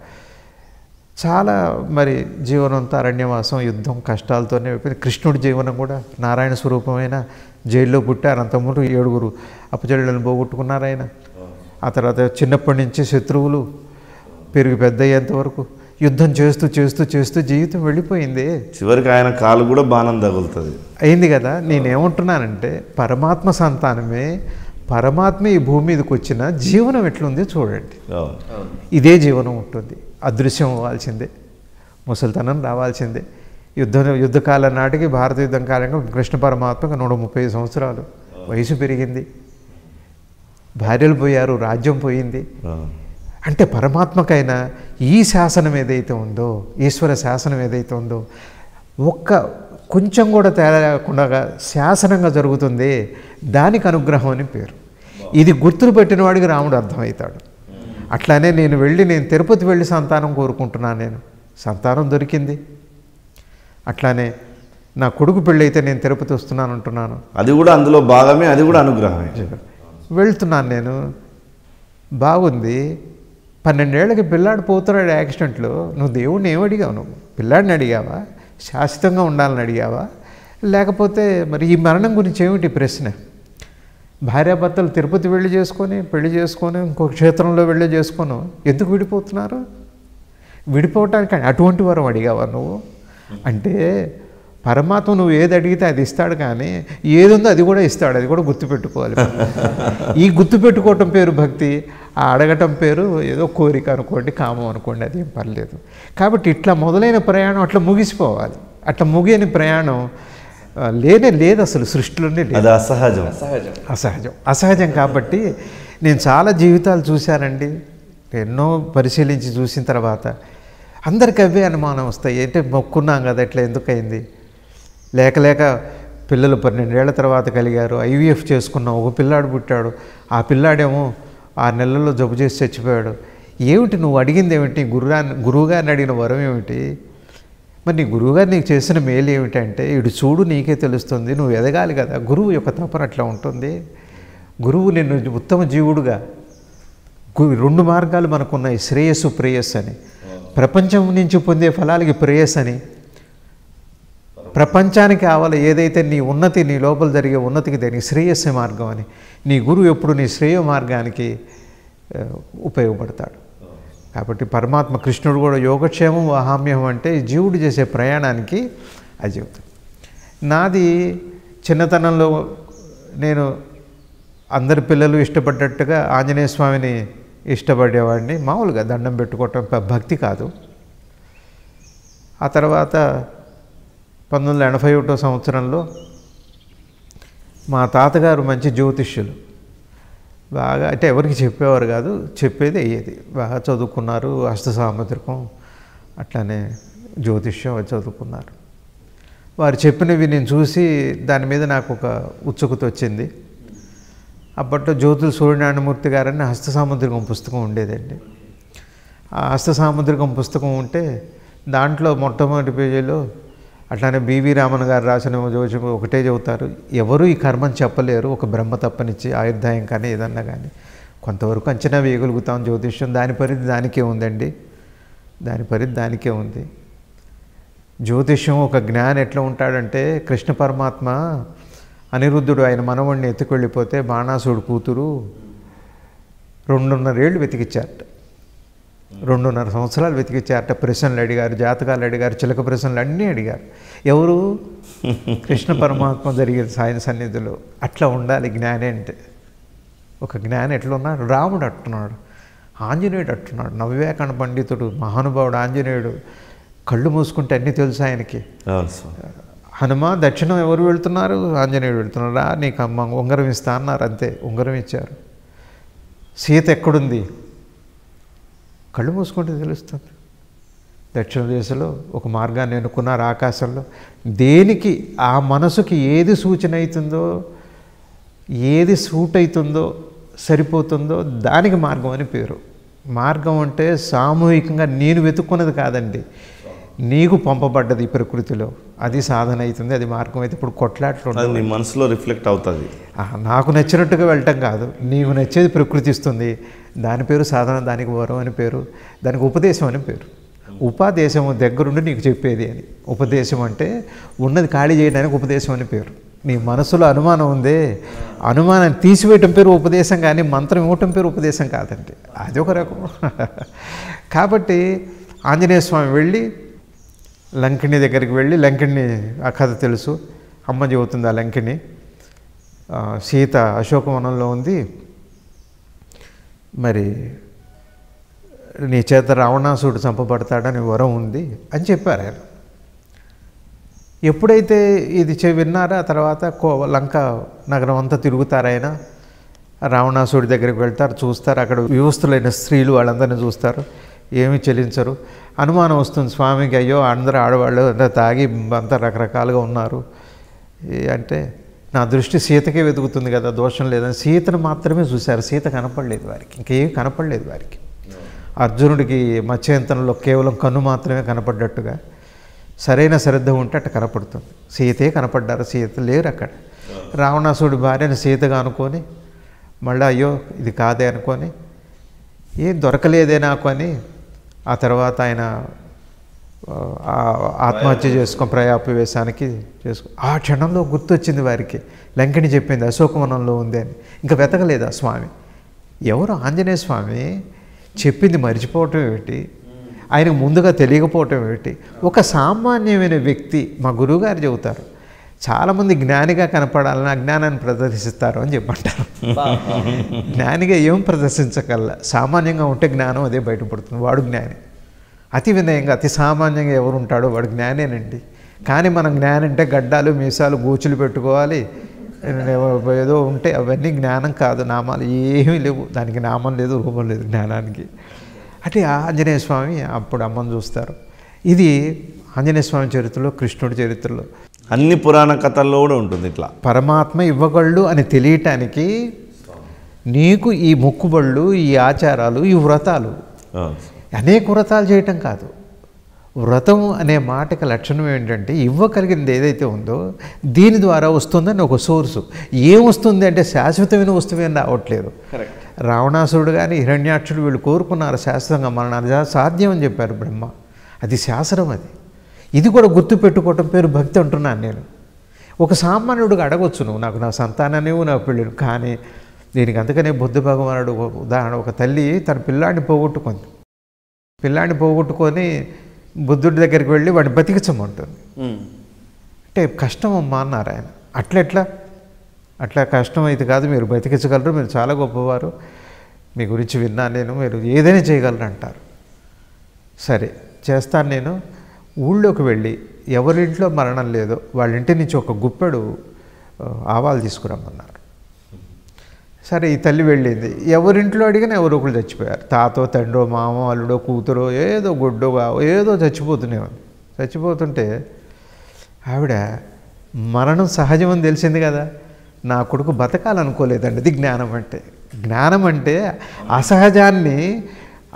చాలా మరి జీవనంతా అరణ్యవాసం యుద్ధం కష్టాలతోనే కృష్ణుడి జీవనం కూడా నారాయణ స్వరూపమైన జైల్లో పుట్టారు అంతకుముందు ఏడుగురు అప్పచల్లెలను పోగొట్టుకున్నారు ఆయన ఆ తర్వాత చిన్నప్పటి నుంచి శత్రువులు పెరిగి పెద్ద అయ్యేంతవరకు వరకు యుద్ధం చేస్తూ చేస్తూ చేస్తూ జీవితం వెళ్ళిపోయింది చివరికి ఆయన కాలు కూడా బాణం తగులుతుంది అయింది కదా నేనేమంటున్నానంటే పరమాత్మ సంతానమే పరమాత్మ ఈ భూమి మీదకి వచ్చిన జీవనం ఎట్లుంది చూడండి ఇదే జీవనం ఉంటుంది అదృశ్యం అవ్వాల్సిందే ముసలితనం రావాల్సిందే యుద్ధ యుద్ధకాల నాటికి భారత యుద్ధం కాలంగా కృష్ణ పరమాత్మకు నూట ముప్పై సంవత్సరాలు వయసు పెరిగింది భార్యలు పోయారు రాజ్యం పోయింది అంటే పరమాత్మకైనా ఈ శాసనం ఏదైతే ఉందో ఈశ్వర శాసనం ఏదైతే ఉందో ఒక్క కొంచెం కూడా తేడా లేకుండా శాసనంగా జరుగుతుంది దానికి అనుగ్రహం అని పేరు ఇది గుర్తులు పెట్టిన వాడికి రాముడు అర్థమవుతాడు అట్లానే నేను వెళ్ళి నేను తిరుపతి వెళ్ళి సంతానం కోరుకుంటున్నాను నేను సంతానం దొరికింది అట్లానే నా కొడుకు పెళ్ళైతే నేను తిరుపతి వస్తున్నాను అంటున్నాను అది కూడా అందులో భాగమే అది కూడా అనుగ్రహమే వెళ్తున్నాను నేను బాగుంది పన్నెండేళ్ళకి పిల్లాడు పోతున్నాడు యాక్సిడెంట్లో నువ్వు దేవుడిని ఏమడిగావు నువ్వు పిల్లాడిని అడిగావా శాశ్వతంగా ఉండాలని అడిగావా లేకపోతే మరి ఈ మరణం గురించి ఏమిటి ప్రశ్న భార్యాభర్తలు తిరుపతి వెళ్ళి చేసుకొని పెళ్లి చేసుకొని ఇంకో క్షేత్రంలో వెళ్ళి చేసుకొని ఎందుకు విడిపోతున్నారు విడిపోవటానికి అటువంటి వరం అడిగావా నువ్వు అంటే పరమాత్మ నువ్వు ఏది అడిగితే అది ఇస్తాడు కానీ ఏది ఉందో అది కూడా ఇస్తాడు అది కూడా గుర్తుపెట్టుకోవాలి ఈ గుర్తుపెట్టుకోవటం పేరు భక్తి ఆ అడగటం పేరు ఏదో కోరిక అనుకోండి కామం అనుకోండి అది ఏం పర్లేదు కాబట్టి ఇట్లా మొదలైన ప్రయాణం అట్లా ముగిసిపోవాలి అట్లా ముగియని ప్రయాణం లేనే లేదు అసలు సృష్టిలోనే లేదు అసహజం అసహజం అసహజం అసహజం కాబట్టి నేను చాలా జీవితాలు చూశానండి ఎన్నో పరిశీలించి చూసిన తర్వాత అందరికి అవే అనుమానం వస్తాయి ఏంటంటే మొక్కున్నాం కదా ఇట్లా ఎందుకయింది లేక లేక పిల్లలు పన్నెండేళ్ల తర్వాత కలిగారు ఐవీఎఫ్ చేసుకున్నాం ఒక పిల్లాడు పుట్టాడు ఆ పిల్లాడేమో ఆరు నెలల్లో జబ్బు చేసి చచ్చిపోయాడు ఏమిటి నువ్వు అడిగింది ఏమిటి గురుగా గురువుగారిని అడిగిన వరం ఏమిటి మరి నీ గురువుగారు నీకు చేసిన మేలు ఏమిటంటే ఇటు చూడు నీకే తెలుస్తుంది నువ్వు ఎదగాలి కదా గురువు యొక్క తపన అట్లా ఉంటుంది గురువు నిన్ను ఉత్తమ జీవుడుగా రెండు మార్గాలు మనకున్నాయి శ్రేయస్సు ప్రేయస్సు అని ప్రపంచం నుంచి పొందే ఫలాలకి ప్రేయస్ అని ప్రపంచానికి కావాలి ఏదైతే నీ ఉన్నతి నీ లోపల జరిగే ఉన్నతికి దానికి శ్రేయస్సు మార్గం అని నీ గురువు ఎప్పుడు నీ శ్రేయ మార్గానికి ఉపయోగపడతాడు కాబట్టి పరమాత్మ కృష్ణుడు కూడా యోగక్షేమం అహామ్యం అంటే జీవుడు చేసే ప్రయాణానికి అది నాది చిన్నతనంలో నేను అందరి పిల్లలు ఇష్టపడ్డట్టుగా ఆంజనేయ స్వామిని ఇష్టపడేవాడిని మామూలుగా దండం పెట్టుకోవటం భక్తి కాదు ఆ తర్వాత పంతొమ్మిది వందల ఎనభై ఒకటో సంవత్సరంలో మా తాతగారు మంచి జ్యోతిష్యులు బాగా అంటే ఎవరికి చెప్పేవారు కాదు చెప్పేది అయ్యేది బాగా చదువుకున్నారు హస్త సామద్రికం అట్లానే జ్యోతిష్యం చదువుకున్నారు వారు చెప్పినవి నేను చూసి దాని మీద నాకు ఒక ఉత్సుకత వచ్చింది అప్పట్లో జ్యోతులు సూర్యనారాయణమూర్తి గారని హస్త సాముద్రికం పుస్తకం ఉండేదండి ఆ హస్త సాముద్రికం పుస్తకం ఉంటే దాంట్లో మొట్టమొదటి పేజీలో అట్లానే బీవీ రామన్ గారు రాసిన ఒకటే చెబుతారు ఎవరు ఈ కర్మని చెప్పలేరు ఒక బ్రహ్మ తప్పనిచ్చి ఆయుర్దాయం కానీ ఏదన్నా కానీ కొంతవరకు అంచనా వేయగలుగుతాం జ్యోతిష్యం దాని పరిధి దానికే ఉందండి దాని పరిధి దానికే ఉంది జ్యోతిష్యం ఒక జ్ఞానం ఎట్లా ఉంటాడంటే కృష్ణ పరమాత్మ అనిరుద్ధుడు ఆయన మనవణ్ణి ఎత్తుకెళ్ళిపోతే బాణాసుడు కూతురు రెండున్నరేళ్ళు వెతికిచ్చారట రెండున్నర సంవత్సరాలు వెతికిచ్చారట ప్రశ్నలు అడిగారు జాతకాలు అడిగారు చిలక ప్రశ్నలు అన్నీ అడిగారు ఎవరు కృష్ణ పరమాత్మ జరిగే సాయన సన్నిధిలో అట్లా ఉండాలి జ్ఞాని అంటే ఒక జ్ఞాని ఎట్లున్నాడు రాముడు అట్టున్నాడు ఆంజనేయుడు అట్టున్నాడు నవ్వివేకాండ పండితుడు మహానుభావుడు ఆంజనేయుడు కళ్ళు మూసుకుంటే అన్నీ తెలుసు ఆయనకి హనుమ దక్షిణం ఎవరు వెళ్తున్నారు ఆంజనేయుడు వెళ్తున్నారా నీకు అమ్మ ఉంగరం ఇస్తా అన్నారు అంతే ఉంగరం ఇచ్చారు సీత ఎక్కడుంది కళ్ళు మూసుకుంటే తెలుస్తుంది దక్షిణ దేశంలో ఒక మార్గాన్ని ఎన్నుకున్నారు ఆకాశంలో దేనికి ఆ మనసుకి ఏది సూచన అవుతుందో ఏది సూట్ అవుతుందో సరిపోతుందో దానికి మార్గం అని పేరు మార్గం అంటే సామూహికంగా నేను వెతుక్కున్నది కాదండి నీకు పంపబడ్డది ప్రకృతిలో అది సాధన అవుతుంది అది మార్గం అయితే ఇప్పుడు కొట్లాట్లు నీ మనసులో రిఫ్లెక్ట్ అవుతుంది నాకు నచ్చినట్టుగా వెళ్ళటం కాదు నీకు నచ్చేది ప్రకృతి ఇస్తుంది దాని పేరు సాధన దానికి వరం అని పేరు దానికి ఉపదేశం అని పేరు ఉపదేశం దగ్గరుండి నీకు చెప్పేది అని ఉపదేశం అంటే ఉన్నది ఖాళీ చేయడానికి ఉపదేశం అని పేరు నీ మనసులో అనుమానం ఉందే అనుమానం తీసివేయటం పేరు ఉపదేశం కానీ మంత్రం ఇవ్వటం పేరు ఉపదేశం కాదండి అది ఒక రకం కాబట్టి ఆంజనేయ స్వామి వెళ్ళి లంకిణి దగ్గరికి వెళ్ళి లంకిణి ఆ కథ తెలుసు అమ్మ చెబుతుంది ఆ లంకిణి సీత అశోకవనంలో ఉంది మరి నీ చేత రావణాసుడు చంపబడతాడని వరం ఉంది అని చెప్పారు ఆయన ఎప్పుడైతే ఇది చె విన్నారా తర్వాత కో లంక నగరం అంతా తిరుగుతారాయన రావణాసుడి దగ్గరికి వెళ్తారు చూస్తారు అక్కడ వివస్థులైన స్త్రీలు వాళ్ళందరినీ చూస్తారు ఏమీ చెల్లించరు అనుమానం వస్తుంది స్వామికి అయ్యో అందరు ఆడవాళ్ళు తాగి అంతా రకరకాలుగా ఉన్నారు అంటే నా దృష్టి సీతకే వెతుకుతుంది కదా దోషం లేదని సీతను మాత్రమే చూశారు సీత కనపడలేదు వారికి ఇంకేం కనపడలేదు వారికి అర్జునుడికి మత్స్యంతనంలో కేవలం కన్ను మాత్రమే కనపడ్డట్టుగా సరైన శ్రద్ధ ఉంటే అట్ట కనపడుతుంది సీతే కనపడ్డారు సీత లేరు అక్కడ రావణాసుడి భార్యను సీతగా అనుకొని మళ్ళీ అయ్యో ఇది కాదే అనుకొని ఏం దొరకలేదే నాకు అని ఆ తర్వాత ఆయన ఆత్మహత్య చేసుకొని ప్రయాపవేశానికి చేసుకో ఆ క్షణంలో గుర్తొచ్చింది వారికి లంకిణి చెప్పింది అశోకవనంలో ఉంది అని ఇంకా వెతకలేదా స్వామి ఎవరు ఆంజనేయ స్వామి చెప్పింది మర్చిపోవటం ఏమిటి ఆయనకు ముందుగా తెలియకపోవటం ఏమిటి ఒక సామాన్యమైన వ్యక్తి మా గురువుగారు చెబుతారు చాలామంది జ్ఞానిగా కనపడాలని అజ్ఞానాన్ని ప్రదర్శిస్తారు అని చెప్పంటారు జ్ఞానిగా ఏం ప్రదర్శించగల సామాన్యంగా ఉంటే జ్ఞానం అదే బయటపడుతుంది వాడు జ్ఞాని అతి వినయంగా అతి సామాన్యంగా ఎవరు ఉంటాడో వాడు జ్ఞానేనండి కానీ మనం జ్ఞానం అంటే గడ్డాలు మీసాలు గూచులు పెట్టుకోవాలి ఏదో ఉంటే అవన్నీ జ్ఞానం కాదు నామాలు ఏమీ లేవు దానికి నామం లేదు రూపం లేదు జ్ఞానానికి అంటే ఆంజనేయ స్వామి అప్పుడు అమ్మను చూస్తారు ఇది ఆంజనేయ స్వామి చరిత్రలో కృష్ణుడి చరిత్రలో అన్ని పురాణ కథల్లో కూడా ఉంటుంది ఇట్లా పరమాత్మ ఇవ్వగళ్ళు అని తెలియటానికి నీకు ఈ మొక్కుబళ్ళు ఈ ఆచారాలు ఈ వ్రతాలు అనేక వ్రతాలు చేయటం కాదు వ్రతం అనే మాటకి లక్షణం ఏంటంటే ఇవ్వగలిగింది ఏదైతే ఉందో దీని ద్వారా వస్తుందని ఒక సోర్సు ఏం వస్తుంది అంటే శాశ్వతమైన వస్తువేం రావట్లేదు రావణాసురుడు కానీ హిరణ్యాక్షుడు వీళ్ళు కోరుకున్నారు శాశ్వతంగా మరణాలు సాధ్యం అని చెప్పారు బ్రహ్మ అది శాస్త్రం అది ఇది కూడా గుర్తుపెట్టుకోవటం పేరు భక్తి అంటున్నాను నేను ఒక సామాన్యుడిగా అడగవచ్చు నువ్వు నాకు నా సంతానాన్ని నా పిల్లలు కానీ దీనికి అందుకనే బుద్ధ భగవానుడు ఉదాహరణ ఒక తల్లి తన పిల్లాడిని పోగొట్టుకుంది పిల్లాడిని పోగొట్టుకొని బుద్ధుడి దగ్గరికి వెళ్ళి వాడిని బతికించమంటుంది అంటే కష్టం అమ్మా అన్నారు ఆయన అట్లెట్లా అట్లా కష్టం అయితే కాదు మీరు బతికించగలరు మీరు చాలా గొప్పవారు మీ గురించి విన్నా నేను మీరు ఏదైనా చేయగలరు అంటారు సరే చేస్తాను నేను ఊళ్ళోకి వెళ్ళి ఎవరింట్లో మరణం లేదో వాళ్ళ ఇంటి నుంచి ఒక గుప్పెడు ఆవాలు తీసుకురమ్మన్నారు సరే ఈ తల్లి వెళ్ళింది ఎవరింట్లో అడిగినా ఎవరో ఒకరు చచ్చిపోయారు తాతో తండ్రో మామ అల్లుడో కూతురో ఏదో గొడ్డో ఏదో చచ్చిపోతున్నాయి అని చచ్చిపోతుంటే ఆవిడ మరణం సహజం అని తెలిసింది కదా నా కొడుకు బతకాలనుకోలేదండి ఇది జ్ఞానం అంటే జ్ఞానం అంటే అసహజాన్ని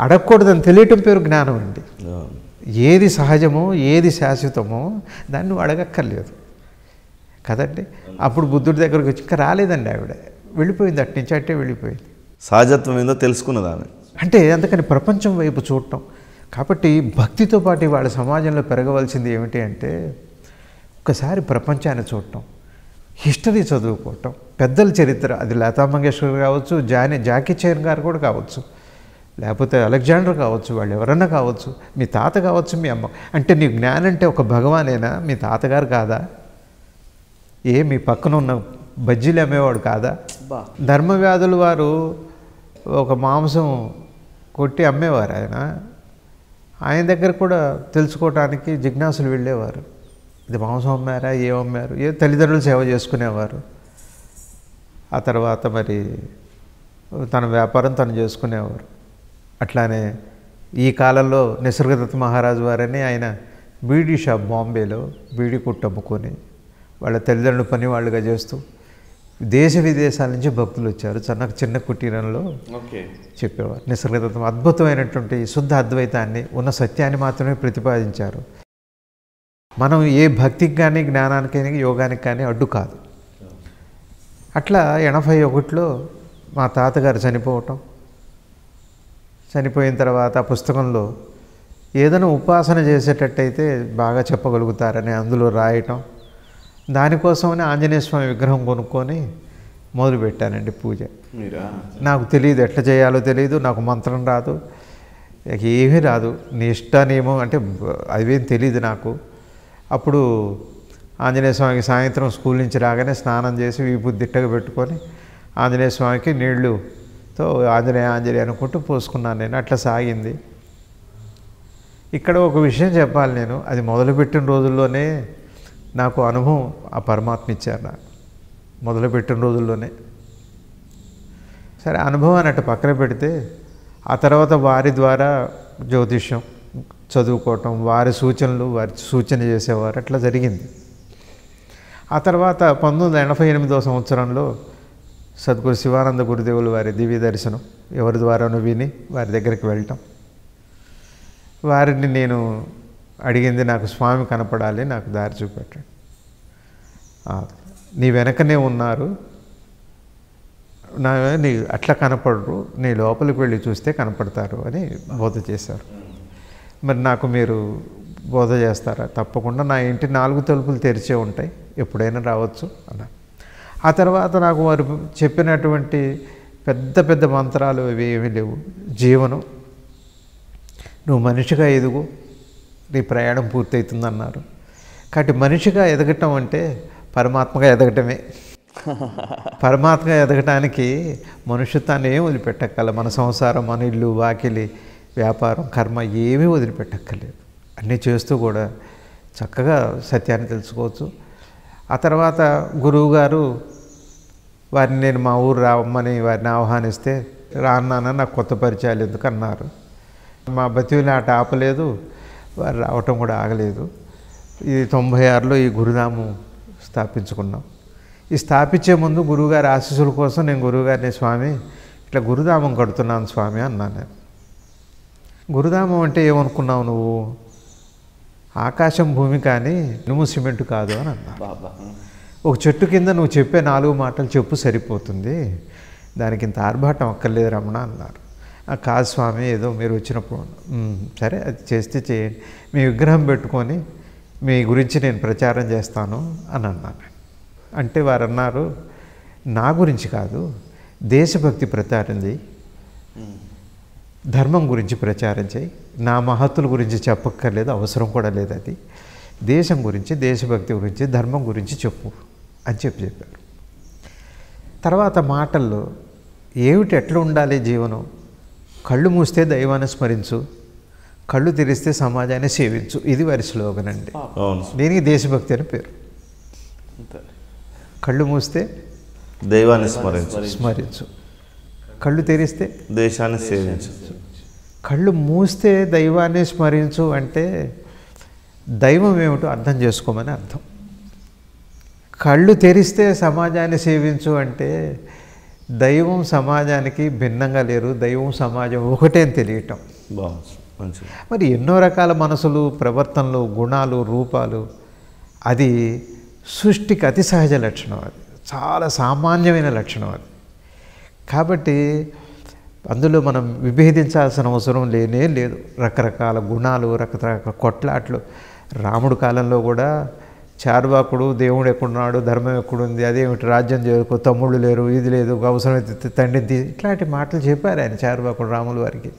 అడగకూడదని తెలియటం పేరు జ్ఞానం అండి ఏది సహజమో ఏది శాశ్వతమో దాన్ని నువ్వు అడగక్కర్లేదు కదండి అప్పుడు బుద్ధుడి దగ్గరకు వచ్చి ఇంకా రాలేదండి ఆవిడ వెళ్ళిపోయింది అటు నుంచి అట్టే వెళ్ళిపోయింది సహజత్వం ఏందో తెలుసుకున్నది ఆమె అంటే అందుకని ప్రపంచం వైపు చూడటం కాబట్టి భక్తితో పాటు వాళ్ళ సమాజంలో పెరగవలసింది ఏమిటి అంటే ఒకసారి ప్రపంచాన్ని చూడటం హిస్టరీ చదువుకోవటం పెద్దల చరిత్ర అది లతా మంగేష్కర్ కావచ్చు జాని జాకీ చైర్ గారు కూడా కావచ్చు లేకపోతే అలెగ్జాండర్ కావచ్చు వాళ్ళు ఎవరన్నా కావచ్చు మీ తాత కావచ్చు మీ అమ్మ అంటే నీ జ్ఞానం అంటే ఒక భగవానేనా మీ తాతగారు కాదా ఏ మీ పక్కన ఉన్న బజ్జీలు అమ్మేవాడు కాదా ధర్మవ్యాధులు వారు ఒక మాంసం కొట్టి అమ్మేవారు ఆయన ఆయన దగ్గర కూడా తెలుసుకోవటానికి జిజ్ఞాసులు వెళ్ళేవారు ఇది మాంసం అమ్మారా ఏ అమ్మారు ఏ తల్లిదండ్రులు సేవ చేసుకునేవారు ఆ తర్వాత మరి తన వ్యాపారం తను చేసుకునేవారు అట్లానే ఈ కాలంలో నిసర్గదత్త మహారాజు వారని ఆయన బీడీ షాప్ బాంబేలో బీడి కొట్టు అమ్ముకొని వాళ్ళ తల్లిదండ్రులు పని వాళ్ళుగా చేస్తూ దేశ విదేశాల నుంచి భక్తులు వచ్చారు చిన్న చిన్న కుటీరంలో చెప్పేవారు నిసర్గదత్తం అద్భుతమైనటువంటి శుద్ధ అద్వైతాన్ని ఉన్న సత్యాన్ని మాత్రమే ప్రతిపాదించారు మనం ఏ భక్తికి కానీ జ్ఞానానికి యోగానికి కానీ అడ్డు కాదు అట్లా ఎనభై ఒకటిలో మా తాతగారు చనిపోవటం చనిపోయిన తర్వాత పుస్తకంలో ఏదైనా ఉపాసన చేసేటట్టయితే బాగా చెప్పగలుగుతారని అందులో రాయటం దానికోసమని ఆంజనేయ స్వామి విగ్రహం కొనుక్కొని మొదలుపెట్టానండి పూజ నాకు తెలియదు ఎట్లా చేయాలో తెలియదు నాకు మంత్రం రాదు ఏమీ రాదు నీ ఇష్టానేమో అంటే అవేం తెలియదు నాకు అప్పుడు ఆంజనేయ స్వామికి సాయంత్రం స్కూల్ నుంచి రాగానే స్నానం చేసి వీపు దిట్టగా పెట్టుకొని ఆంజనేయ స్వామికి నీళ్లు తో ఆంజనేయ ఆంజనేయ అనుకుంటూ పోసుకున్నాను నేను అట్లా సాగింది ఇక్కడ ఒక విషయం చెప్పాలి నేను అది మొదలుపెట్టిన రోజుల్లోనే నాకు అనుభవం ఆ పరమాత్మ ఇచ్చారు నాకు మొదలుపెట్టిన రోజుల్లోనే సరే అనుభవం అన్నట్టు పక్కన పెడితే ఆ తర్వాత వారి ద్వారా జ్యోతిష్యం చదువుకోవటం వారి సూచనలు వారి సూచన చేసేవారు అట్లా జరిగింది ఆ తర్వాత పంతొమ్మిది వందల ఎనభై ఎనిమిదో సంవత్సరంలో సద్గురు శివానంద గురుదేవులు వారి దివ్య దర్శనం ఎవరి ద్వారానో విని వారి దగ్గరికి వెళ్ళటం వారిని నేను అడిగింది నాకు స్వామి కనపడాలి నాకు దారి చూపెట్టండి నీ వెనకనే ఉన్నారు నా నీ అట్లా కనపడరు నీ లోపలికి వెళ్ళి చూస్తే కనపడతారు అని బోధ చేశారు మరి నాకు మీరు బోధ చేస్తారా తప్పకుండా నా ఇంటి నాలుగు తలుపులు తెరిచే ఉంటాయి ఎప్పుడైనా రావచ్చు అన్నారు ఆ తర్వాత నాకు వారు చెప్పినటువంటి పెద్ద పెద్ద మంత్రాలు ఇవి ఏమీ లేవు జీవనం నువ్వు మనిషిగా ఎదుగు నీ ప్రయాణం పూర్తవుతుందన్నారు కాబట్టి మనిషిగా ఎదగటం అంటే పరమాత్మగా ఎదగటమే పరమాత్మగా ఎదగటానికి మనుషుత్వాన్ని ఏమి వదిలిపెట్టక్కల మన సంసారం మన ఇల్లు వాకిలి వ్యాపారం కర్మ ఏమీ వదిలిపెట్టక్కర్లేదు అన్నీ చేస్తూ కూడా చక్కగా సత్యాన్ని తెలుసుకోవచ్చు ఆ తర్వాత గురువుగారు వారిని నేను మా ఊరు రావమ్మని వారిని ఆహ్వానిస్తే రాన్నానని నాకు కొత్త పరిచయాలు ఎందుకు అన్నారు మా బతివిని ఆట ఆపలేదు వారు రావటం కూడా ఆగలేదు ఇది తొంభై ఆరులో ఈ గురుధాము స్థాపించుకున్నాం ఈ స్థాపించే ముందు గురువుగారి ఆశీస్సుల కోసం నేను గురువుగారిని స్వామి ఇట్లా గురుధామం కడుతున్నాను స్వామి అన్నాను నేను గురుధామం అంటే ఏమనుకున్నావు నువ్వు ఆకాశం భూమి కానీ నువ్వు సిమెంట్ కాదు అని అన్నా ఒక చెట్టు కింద నువ్వు చెప్పే నాలుగు మాటలు చెప్పు సరిపోతుంది దానికి ఇంత ఆర్భాటం అక్కర్లేదు రమణ అన్నారు కాదు స్వామి ఏదో మీరు వచ్చినప్పుడు సరే అది చేస్తే చేయండి మీ విగ్రహం పెట్టుకొని మీ గురించి నేను ప్రచారం చేస్తాను అని అన్నాను అంటే వారు అన్నారు నా గురించి కాదు దేశభక్తి ప్రచారం చేయి ధర్మం గురించి ప్రచారం చేయి నా మహత్తుల గురించి చెప్పక్కర్లేదు అవసరం కూడా లేదు అది దేశం గురించి దేశభక్తి గురించి ధర్మం గురించి చెప్పు అని చెప్పి చెప్పారు తర్వాత మాటల్లో ఏమిటి ఎట్లా ఉండాలి జీవనం కళ్ళు మూస్తే దైవాన్ని స్మరించు కళ్ళు తెరిస్తే సమాజాన్ని సేవించు ఇది వారి స్లోగన్ అండి దీనికి దేశభక్తి అని పేరు కళ్ళు మూస్తే దైవాన్ని స్మరించు స్మరించు కళ్ళు తెరిస్తే దేశాన్ని సేవించు కళ్ళు మూస్తే దైవాన్ని స్మరించు అంటే దైవం ఏమిటో అర్థం చేసుకోమని అర్థం కళ్ళు తెరిస్తే సమాజాన్ని సేవించు అంటే దైవం సమాజానికి భిన్నంగా లేరు దైవం సమాజం ఒకటే అని తెలియటం మరి ఎన్నో రకాల మనసులు ప్రవర్తనలు గుణాలు రూపాలు అది సృష్టికి అతి సహజ లక్షణం అది చాలా సామాన్యమైన లక్షణం అది కాబట్టి అందులో మనం విభేదించాల్సిన అవసరం లేనే లేదు రకరకాల గుణాలు రకరకాల కొట్లాట్లు రాముడు కాలంలో కూడా చార్వాకుడు దేవుడు ఎక్కడున్నాడు ధర్మం ఎక్కడుంది అదేమిటి రాజ్యం చేరుకు తమ్ముళ్ళు లేరు ఇది లేదు అవసరమైతే తండ్రిని ఇట్లాంటి మాటలు చెప్పారు ఆయన చార్వాకుడు రాముల వారికి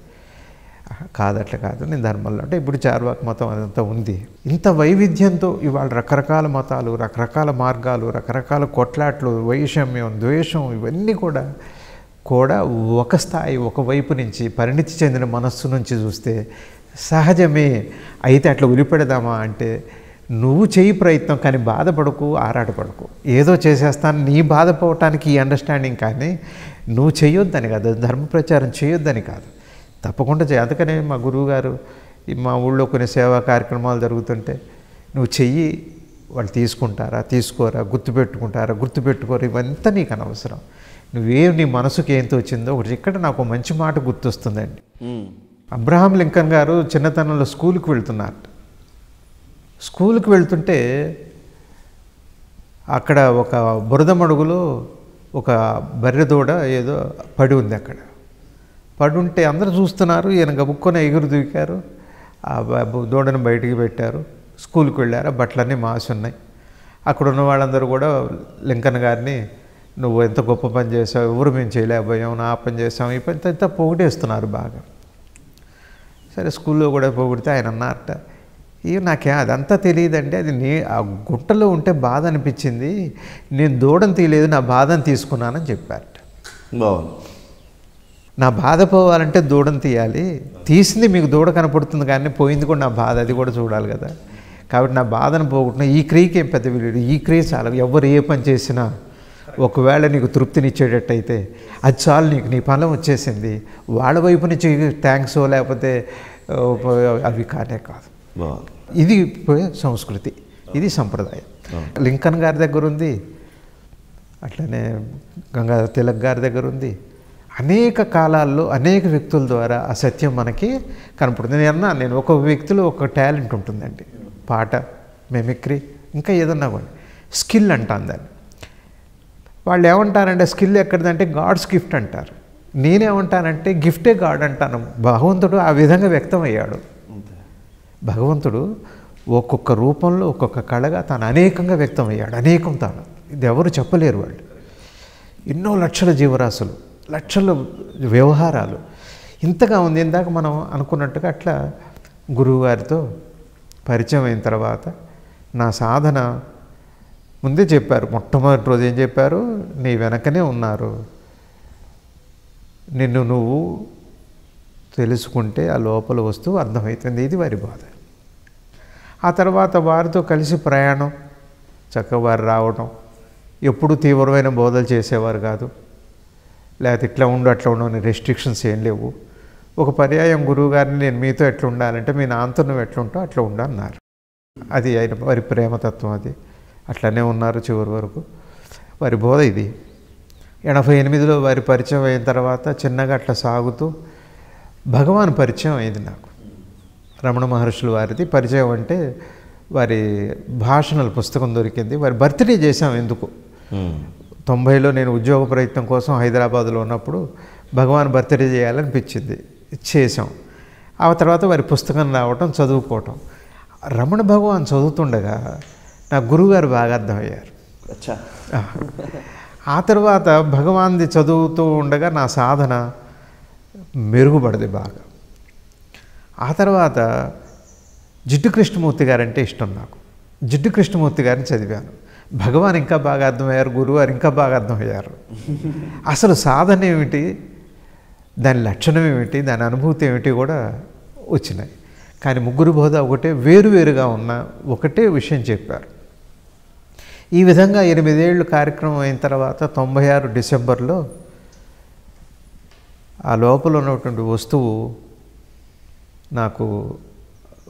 కాదట్లే కాదు నేను ధర్మంలో అంటే ఇప్పుడు చార్వాక మతం అదంతా ఉంది ఇంత వైవిధ్యంతో ఇవాళ రకరకాల మతాలు రకరకాల మార్గాలు రకరకాల కొట్లాట్లు వైషమ్యం ద్వేషం ఇవన్నీ కూడా కూడా ఒక స్థాయి ఒకవైపు నుంచి పరిణితి చెందిన మనస్సు నుంచి చూస్తే సహజమే అయితే అట్లా ఉలిపెడదామా అంటే నువ్వు చేయి ప్రయత్నం కానీ బాధపడకు ఆరాటపడకు ఏదో చేసేస్తాను నీ బాధపడటానికి ఈ అండర్స్టాండింగ్ కానీ నువ్వు చేయొద్దని కాదు ధర్మ ప్రచారం చేయొద్దని కాదు తప్పకుండా చేయ అందుకనే మా గురువుగారు మా ఊళ్ళో కొన్ని సేవా కార్యక్రమాలు జరుగుతుంటే నువ్వు చెయ్యి వాళ్ళు తీసుకుంటారా తీసుకోరా గుర్తుపెట్టుకుంటారా గుర్తుపెట్టుకోరు ఇవంతా నీకు అనవసరం నువ్వేం నీ మనసుకి ఏం తోచిందో ఒకటి ఇక్కడ నాకు మంచి మాట గుర్తొస్తుందండి అబ్రహాం లింకన్ గారు చిన్నతనంలో స్కూల్కి వెళ్తున్నారు స్కూల్కి వెళ్తుంటే అక్కడ ఒక బురద మడుగులో ఒక బర్రెదోడ ఏదో పడి ఉంది అక్కడ పడి ఉంటే అందరూ చూస్తున్నారు ఈయన గబుక్కొని ఎగురు దూకారు ఆ దూడను బయటికి పెట్టారు స్కూల్కి వెళ్ళారు బట్టలన్నీ మాసి ఉన్నాయి అక్కడ ఉన్న వాళ్ళందరూ కూడా లింకన్ గారిని నువ్వు ఎంత గొప్ప పని చేసావు ఎవరు మేము చేయలేకపోయాం నా పని చేసాం ఈ పని అంతా పొగిడేస్తున్నారు బాగా సరే స్కూల్లో కూడా పొగిడితే ఆయన అన్నారట ఇవి నాకే అదంతా తెలియదంటే అది నీ ఆ గుట్టలో ఉంటే బాధ అనిపించింది నేను దూడం తీయలేదు నా బాధను తీసుకున్నానని చెప్పారట బాగుంది నా బాధ పోవాలంటే దూడం తీయాలి తీసింది మీకు దూడ కనపడుతుంది కానీ పోయింది కూడా నా బాధ అది కూడా చూడాలి కదా కాబట్టి నా బాధను పోగొట్టిన ఈ క్రియకి ఏం పెద్ద విలువ ఈ క్రియ చాలా ఎవరు ఏ పని చేసినా ఒకవేళ నీకు తృప్తినిచ్చేటట్టయితే అది చాలు నీకు నీ ఫలం వచ్చేసింది వాళ్ళ వైపు నుంచి థ్యాంక్స్ లేకపోతే అవి కానే కాదు ఇది సంస్కృతి ఇది సంప్రదాయం లింకన్ గారి దగ్గర ఉంది అట్లనే గంగా తిలక్ గారి దగ్గర ఉంది అనేక కాలాల్లో అనేక వ్యక్తుల ద్వారా ఆ సత్యం మనకి కనపడుతుంది నేను అన్నా నేను ఒక్కొక్క వ్యక్తిలో ఒక టాలెంట్ ఉంటుందండి పాట మెమిక్రీ ఇంకా ఏదన్నా కూడా స్కిల్ అంటాను దాన్ని వాళ్ళు ఏమంటారంటే స్కిల్ ఎక్కడిదంటే గాడ్స్ గిఫ్ట్ అంటారు నేనేమంటానంటే గిఫ్టే గాడ్ అంటాను భగవంతుడు ఆ విధంగా వ్యక్తం అయ్యాడు భగవంతుడు ఒక్కొక్క రూపంలో ఒక్కొక్క కళగా తాను అనేకంగా వ్యక్తం అయ్యాడు అనేకం తాను ఇది ఎవరు చెప్పలేరు వాళ్ళు ఎన్నో లక్షల జీవరాశులు లక్షల వ్యవహారాలు ఇంతగా ఉంది ఇందాక మనం అనుకున్నట్టుగా అట్లా గురువుగారితో పరిచయం అయిన తర్వాత నా సాధన ముందే చెప్పారు మొట్టమొదటి రోజు ఏం చెప్పారు నీ వెనకనే ఉన్నారు నిన్ను నువ్వు తెలుసుకుంటే ఆ లోపల వస్తువు అర్థమవుతుంది ఇది వారి బాధ ఆ తర్వాత వారితో కలిసి ప్రయాణం చక్కగా వారు రావడం ఎప్పుడు తీవ్రమైన బోధలు చేసేవారు కాదు లేకపోతే ఇట్లా ఉండు అట్లా ఉండు అని రెస్ట్రిక్షన్స్ ఏం లేవు ఒక పర్యాయం గురువుగారిని నేను మీతో ఎట్లా ఉండాలంటే మీ నాంతను ఎట్లా ఉంటావు అట్లా ఉండన్నారు అది ఆయన వారి ప్రేమతత్వం అది అట్లనే ఉన్నారు చివరి వరకు వారి బోధ ఇది ఎనభై ఎనిమిదిలో వారి పరిచయం అయిన తర్వాత చిన్నగా అట్లా సాగుతూ భగవాన్ పరిచయం అయింది నాకు రమణ మహర్షులు వారిది పరిచయం అంటే వారి భాషణల పుస్తకం దొరికింది వారి బర్త్డే చేశాం ఎందుకు తొంభైలో నేను ఉద్యోగ ప్రయత్నం కోసం హైదరాబాద్లో ఉన్నప్పుడు భగవాన్ బర్త్డే చేయాలనిపించింది చేసాం ఆ తర్వాత వారి పుస్తకం రావటం చదువుకోవటం రమణ భగవాన్ చదువుతుండగా నా గురువుగారు బాగా అర్థమయ్యారు ఆ తర్వాత భగవాన్ది చదువుతూ ఉండగా నా సాధన మెరుగుపడది బాగా ఆ తర్వాత జిడ్డు కృష్ణమూర్తి గారంటే ఇష్టం నాకు జిడ్డు కృష్ణమూర్తి గారిని చదివాను భగవాన్ ఇంకా బాగా అర్థమయ్యారు గురువారు ఇంకా బాగా అర్థమయ్యారు అసలు సాధన ఏమిటి దాని లక్షణం ఏమిటి దాని అనుభూతి ఏమిటి కూడా వచ్చినాయి కానీ ముగ్గురు బోధ ఒకటే వేరువేరుగా ఉన్న ఒకటే విషయం చెప్పారు ఈ విధంగా ఎనిమిదేళ్ళు కార్యక్రమం అయిన తర్వాత తొంభై ఆరు డిసెంబర్లో ఆ లోపల ఉన్నటువంటి వస్తువు నాకు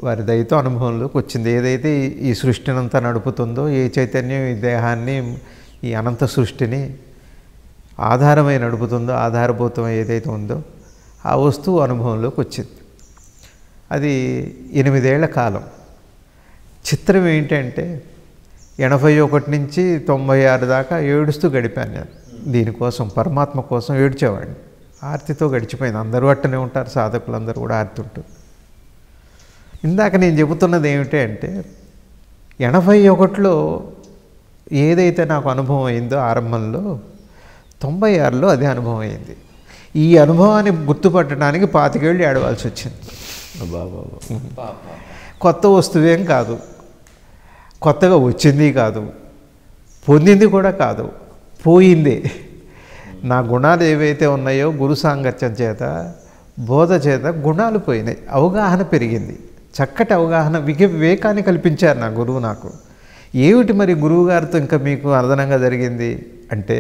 వారి దయతో అనుభవంలోకి వచ్చింది ఏదైతే ఈ సృష్టినంతా నడుపుతుందో ఏ చైతన్యం ఈ దేహాన్ని ఈ అనంత సృష్టిని ఆధారమై నడుపుతుందో ఆధారభూతం ఏదైతే ఉందో ఆ వస్తువు అనుభవంలోకి వచ్చింది అది ఎనిమిదేళ్ల కాలం చిత్రం ఏంటంటే ఎనభై ఒకటి నుంచి తొంభై ఆరు దాకా ఏడుస్తూ గడిపాను నేను దీనికోసం పరమాత్మ కోసం ఏడ్చేవాడిని ఆర్తితో గడిచిపోయింది అందరూ అట్టనే ఉంటారు సాధకులందరూ కూడా ఆర్తి ఉంటుంది ఇందాక నేను చెబుతున్నది ఏమిటి అంటే ఎనభై ఒకటిలో ఏదైతే నాకు అనుభవం అయిందో ఆరంభంలో తొంభై ఆరులో అదే అనుభవం అయింది ఈ అనుభవాన్ని గుర్తుపట్టడానికి పాతికేళ్ళు ఏడవాల్సి వచ్చింది కొత్త వస్తువేం కాదు కొత్తగా వచ్చింది కాదు పొందింది కూడా కాదు పోయింది నా గుణాలు ఏవైతే ఉన్నాయో గురు సాంగత్యం చేత బోధ చేత గుణాలు పోయినాయి అవగాహన పెరిగింది చక్కటి అవగాహన విక వివేకాన్ని కల్పించారు నా గురువు నాకు ఏమిటి మరి గురువు గారితో ఇంకా మీకు అర్ధనంగా జరిగింది అంటే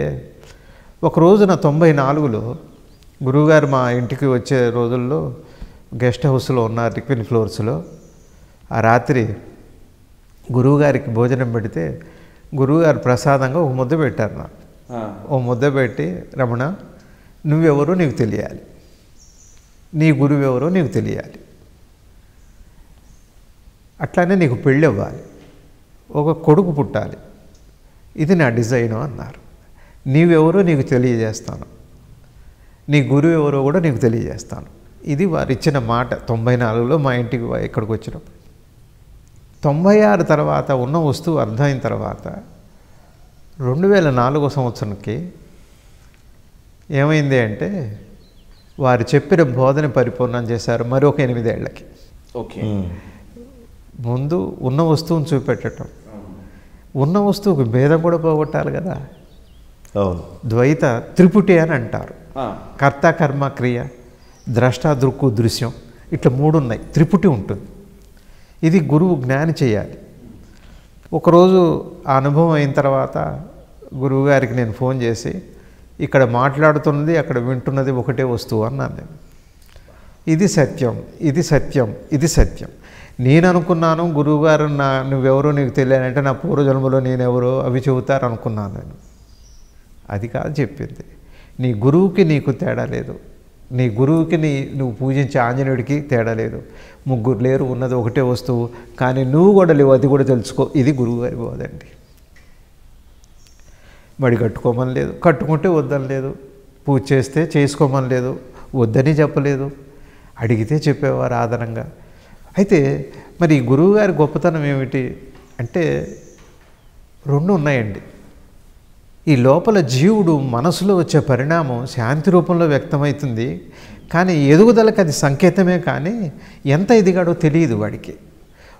ఒకరోజు నా తొంభై నాలుగులో గురువుగారు మా ఇంటికి వచ్చే రోజుల్లో గెస్ట్ హౌస్లో ఉన్నారు రిక్విన్ ఫ్లోర్స్లో ఆ రాత్రి గురువుగారికి భోజనం పెడితే గురువుగారు ప్రసాదంగా ఒక ముద్ద పెట్టారు నాకు ఓ ముద్ద పెట్టి రమణ నువ్వెవరో నీకు తెలియాలి నీ గురువు ఎవరో నీకు తెలియాలి అట్లానే నీకు పెళ్ళి అవ్వాలి ఒక కొడుకు పుట్టాలి ఇది నా డిజైను అన్నారు నీవెవరో నీకు తెలియజేస్తాను నీ గురువు ఎవరో కూడా నీకు తెలియజేస్తాను ఇది వారు ఇచ్చిన మాట తొంభై నాలుగులో మా ఇంటికి ఇక్కడికి వచ్చినప్పుడు తొంభై ఆరు తర్వాత ఉన్న వస్తువు అర్థమైన తర్వాత రెండు వేల నాలుగో సంవత్సరంకి ఏమైంది అంటే వారు చెప్పిన బోధన పరిపూర్ణం చేశారు మరి ఒక ఎనిమిదేళ్లకి ఓకే ముందు ఉన్న వస్తువును చూపెట్టడం ఉన్న వస్తువుకు భేదం కూడా పోగొట్టాలి కదా ద్వైత త్రిపుటి అని అంటారు కర్త కర్మ క్రియ ద్రష్ట దృక్కు దృశ్యం ఇట్లా మూడు ఉన్నాయి త్రిపుటి ఉంటుంది ఇది గురువు జ్ఞాని చేయాలి ఒకరోజు ఆ అనుభవం అయిన తర్వాత గురువుగారికి నేను ఫోన్ చేసి ఇక్కడ మాట్లాడుతున్నది అక్కడ వింటున్నది ఒకటే వస్తువు అన్నాను నేను ఇది సత్యం ఇది సత్యం ఇది సత్యం నేను అనుకున్నాను గురువుగారు నా నువ్వెవరో నీకు తెలియనంటే నా పూర్వజన్మలో నేనెవరో అవి చెబుతారు అనుకున్నాను నేను అది కాదు చెప్పింది నీ గురువుకి నీకు తేడా లేదు నీ గురువుకి నీ నువ్వు పూజించే ఆంజనేయుడికి తేడా లేదు ముగ్గురు లేరు ఉన్నది ఒకటే వస్తువు కానీ నువ్వు కూడా లేవు అది కూడా తెలుసుకో ఇది గురువు గారి బోధండి మడి కట్టుకోమని లేదు కట్టుకుంటే వద్దని లేదు పూజ చేస్తే చేసుకోమని లేదు వద్దని చెప్పలేదు అడిగితే చెప్పేవారు ఆదరంగా అయితే మరి గురువుగారి గొప్పతనం ఏమిటి అంటే రెండు ఉన్నాయండి ఈ లోపల జీవుడు మనసులో వచ్చే పరిణామం శాంతి రూపంలో వ్యక్తమవుతుంది కానీ ఎదుగుదలకు అది సంకేతమే కానీ ఎంత ఎదిగాడో తెలియదు వాడికి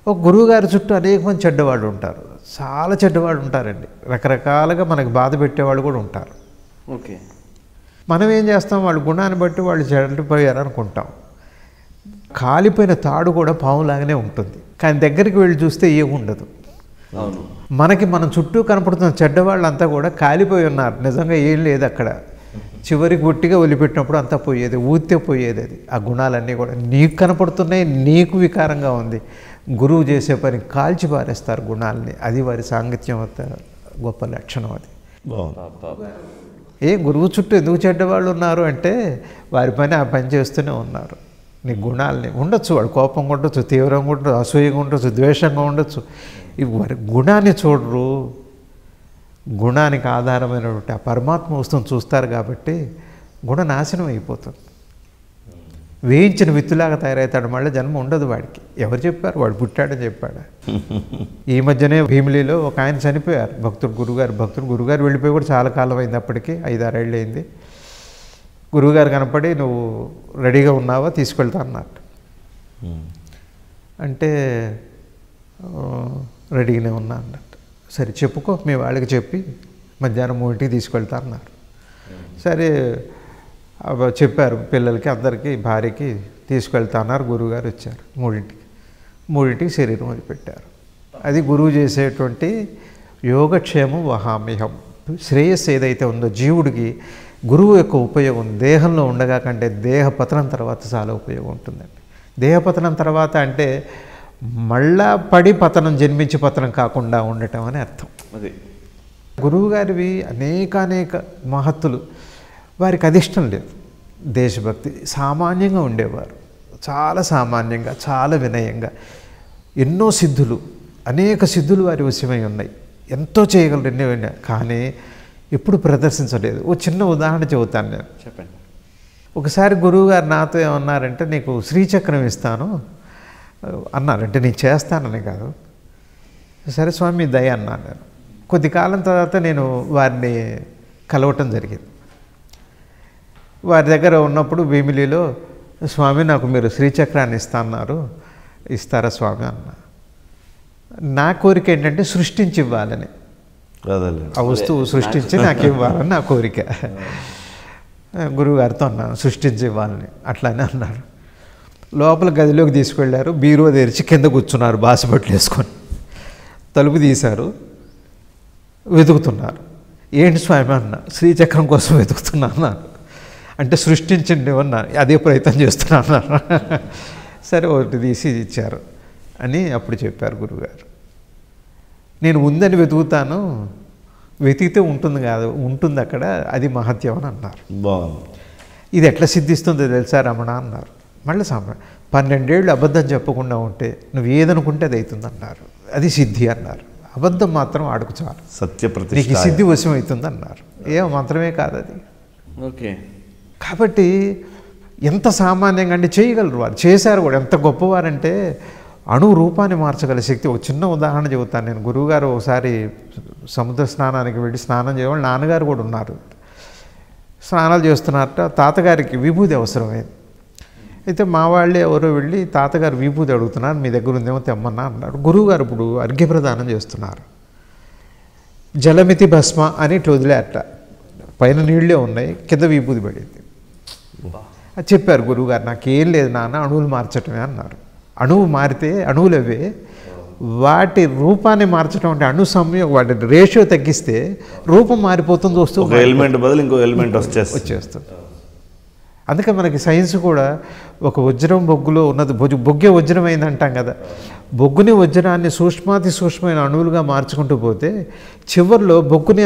ఒక గురువుగారి చుట్టూ అనేక మంది చెడ్డవాళ్ళు ఉంటారు చాలా చెడ్డవాళ్ళు ఉంటారండి రకరకాలుగా మనకు బాధ పెట్టేవాళ్ళు కూడా ఉంటారు ఓకే మనం ఏం చేస్తాం వాళ్ళ గుణాన్ని బట్టి వాళ్ళు చెడలిపోయారు అనుకుంటాం కాలిపోయిన తాడు కూడా పాములాగానే ఉంటుంది కానీ దగ్గరికి వెళ్ళి చూస్తే ఏముండదు అవును మనకి మనం చుట్టూ కనపడుతున్న చెడ్డ వాళ్ళంతా కూడా కాలిపోయి ఉన్నారు నిజంగా ఏం లేదు అక్కడ చివరికి ఒట్టిగా వదిలిపెట్టినప్పుడు అంతా పోయేది ఊతే పోయేది అది ఆ గుణాలన్నీ కూడా నీకు కనపడుతున్నాయి నీకు వికారంగా ఉంది గురువు చేసే పని కాల్చి పారేస్తారు గుణాలని అది వారి సాంగత్యం గొప్ప లక్షణం అది ఏ గురువు చుట్టూ ఎందుకు చెడ్డవాళ్ళు ఉన్నారు అంటే వారి పని ఆ పని చేస్తూనే ఉన్నారు నీ గుణాలని ఉండొచ్చు వాడు కోపంగా ఉండొచ్చు తీవ్రంగా ఉండొచ్చు అసూయంగా ఉండొచ్చు ద్వేషంగా ఉండొచ్చు ఇవ్వరు గుణాన్ని చూడరు గుణానికి ఆధారమైనటువంటి ఆ పరమాత్మ వస్తువును చూస్తారు కాబట్టి గుణ నాశనం అయిపోతుంది వేయించిన విత్తులాగా తయారవుతాడు మళ్ళీ జన్మ ఉండదు వాడికి ఎవరు చెప్పారు వాడు పుట్టాడని చెప్పాడు ఈ మధ్యనే భీమిలీలో ఒక ఆయన చనిపోయారు భక్తుడు గురుగారు భక్తుడు గురుగారు వెళ్ళిపోయి కూడా చాలా కాలం అయింది అప్పటికి ఐదారేళ్ళు అయింది గురువుగారు కనపడి నువ్వు రెడీగా ఉన్నావా తీసుకెళ్తా అన్నట్టు అంటే రెడీగానే ఉన్నా అన్నట్టు సరే చెప్పుకో మీ వాళ్ళకి చెప్పి మధ్యాహ్నం మూడింటికి తీసుకెళ్తా అన్నారు సరే చెప్పారు పిల్లలకి అందరికీ భార్యకి తీసుకెళ్తా అన్నారు గురువుగారు వచ్చారు మూడింటికి మూడింటికి శరీరం వదిలిపెట్టారు అది గురువు చేసేటువంటి యోగక్షేమం వహామిహం శ్రేయస్సు ఏదైతే ఉందో జీవుడికి గురువు యొక్క ఉపయోగం దేహంలో ఉండగా కంటే దేహపతనం తర్వాత చాలా ఉపయోగం ఉంటుందండి దేహపతనం తర్వాత అంటే మళ్ళా పడి పతనం జన్మించి పతనం కాకుండా ఉండటం అని అర్థం అది గురువుగారివి అనేక అనేక మహత్తులు వారికి అధిష్టం లేదు దేశభక్తి సామాన్యంగా ఉండేవారు చాలా సామాన్యంగా చాలా వినయంగా ఎన్నో సిద్ధులు అనేక సిద్ధులు వారి వశమై ఉన్నాయి ఎంతో చేయగలరు ఎన్నో కానీ ఎప్పుడు ప్రదర్శించలేదు ఓ చిన్న ఉదాహరణ చెబుతాను నేను చెప్పండి ఒకసారి గురువుగారు నాతో ఏమన్నారంటే నీకు శ్రీచక్రం ఇస్తాను అన్నారు అంటే నేను చేస్తానని కాదు సరే స్వామి దయ అన్నాను నేను కొద్ది కాలం తర్వాత నేను వారిని కలవటం జరిగింది వారి దగ్గర ఉన్నప్పుడు భీమిలిలో స్వామి నాకు మీరు శ్రీచక్రాన్ని ఇస్తా అన్నారు ఇస్తారా స్వామి అన్న నా కోరిక ఏంటంటే సృష్టించి ఇవ్వాలని ఆ వస్తువు సృష్టించి నాకు ఇవ్వాలని నా కోరిక గురువుగారితో అన్నాను సృష్టించి ఇవ్వాలని అట్లానే అన్నారు లోపల గదిలోకి తీసుకెళ్లారు బీరువా తెరిచి కింద కూర్చున్నారు బాసిబట్లు వేసుకొని తలుపు తీశారు వెతుకుతున్నారు ఏంటి స్వామి అన్న శ్రీచక్రం కోసం వెతుకుతున్నా అన్నారు అంటే సృష్టించండి అన్న అదే ప్రయత్నం చేస్తున్నా అన్నారు సరే ఒకటి తీసి ఇచ్చారు అని అప్పుడు చెప్పారు గురుగారు నేను ఉందని వెతుకుతాను వెతికితే ఉంటుంది కాదు ఉంటుంది అక్కడ అది మహత్యం అని అన్నారు ఇది ఎట్లా సిద్ధిస్తుందో తెలుసా రమణ అన్నారు మళ్ళీ సాంబ్ర పన్నెండేళ్ళు అబద్ధం చెప్పకుండా ఉంటే నువ్వు ఏదనుకుంటే అది అవుతుందన్నారు అది సిద్ధి అన్నారు అబద్ధం మాత్రం ఆడుకు చాలు సత్యప్రతి నీకు సిద్ధి వశం అవుతుందన్నారు ఏ మాత్రమే కాదు అది ఓకే కాబట్టి ఎంత సామాన్యంగా అంటే చేయగలరు వారు చేశారు కూడా ఎంత గొప్పవారంటే అణు రూపాన్ని మార్చగల శక్తి ఒక చిన్న ఉదాహరణ చెబుతాను నేను గురువుగారు ఒకసారి సముద్ర స్నానానికి వెళ్ళి స్నానం చేయవాళ్ళు నాన్నగారు కూడా ఉన్నారు స్నానాలు చేస్తున్నారట తాతగారికి విభూది అవసరమైంది అయితే మా వాళ్ళే ఎవరో వెళ్ళి తాతగారు విభూతి అడుగుతున్నారు మీ దగ్గర ఉందేమో తెమ్మన్నా అన్నారు గురువుగారు ఇప్పుడు అర్ఘ్యప్రదానం చేస్తున్నారు జలమితి భస్మ అని ఇట్లా అట్ట పైన నీళ్ళే ఉన్నాయి కింద విభూతి పడింది అది చెప్పారు గురువుగారు నాకేం లేదు నాన్న అణువులు మార్చటమే అన్నారు అణువు మారితే అణువులు అవే వాటి రూపాన్ని మార్చడం అంటే అణు సమయం వాటి రేషియో తగ్గిస్తే రూపం మారిపోతుంది వస్తుంది ఎలిమెంట్ బదులు ఇంకో ఎలిమెంట్ వచ్చేస్తుంది అందుకే మనకి సైన్స్ కూడా ఒక వజ్రం బొగ్గులో ఉన్నది బొగ్గు బొగ్గే వజ్రం అంటాం కదా బొగ్గుని వజ్రాన్ని సూక్ష్మాతి సూక్ష్మమైన అణువులుగా మార్చుకుంటూ పోతే చివరిలో బొగ్గుని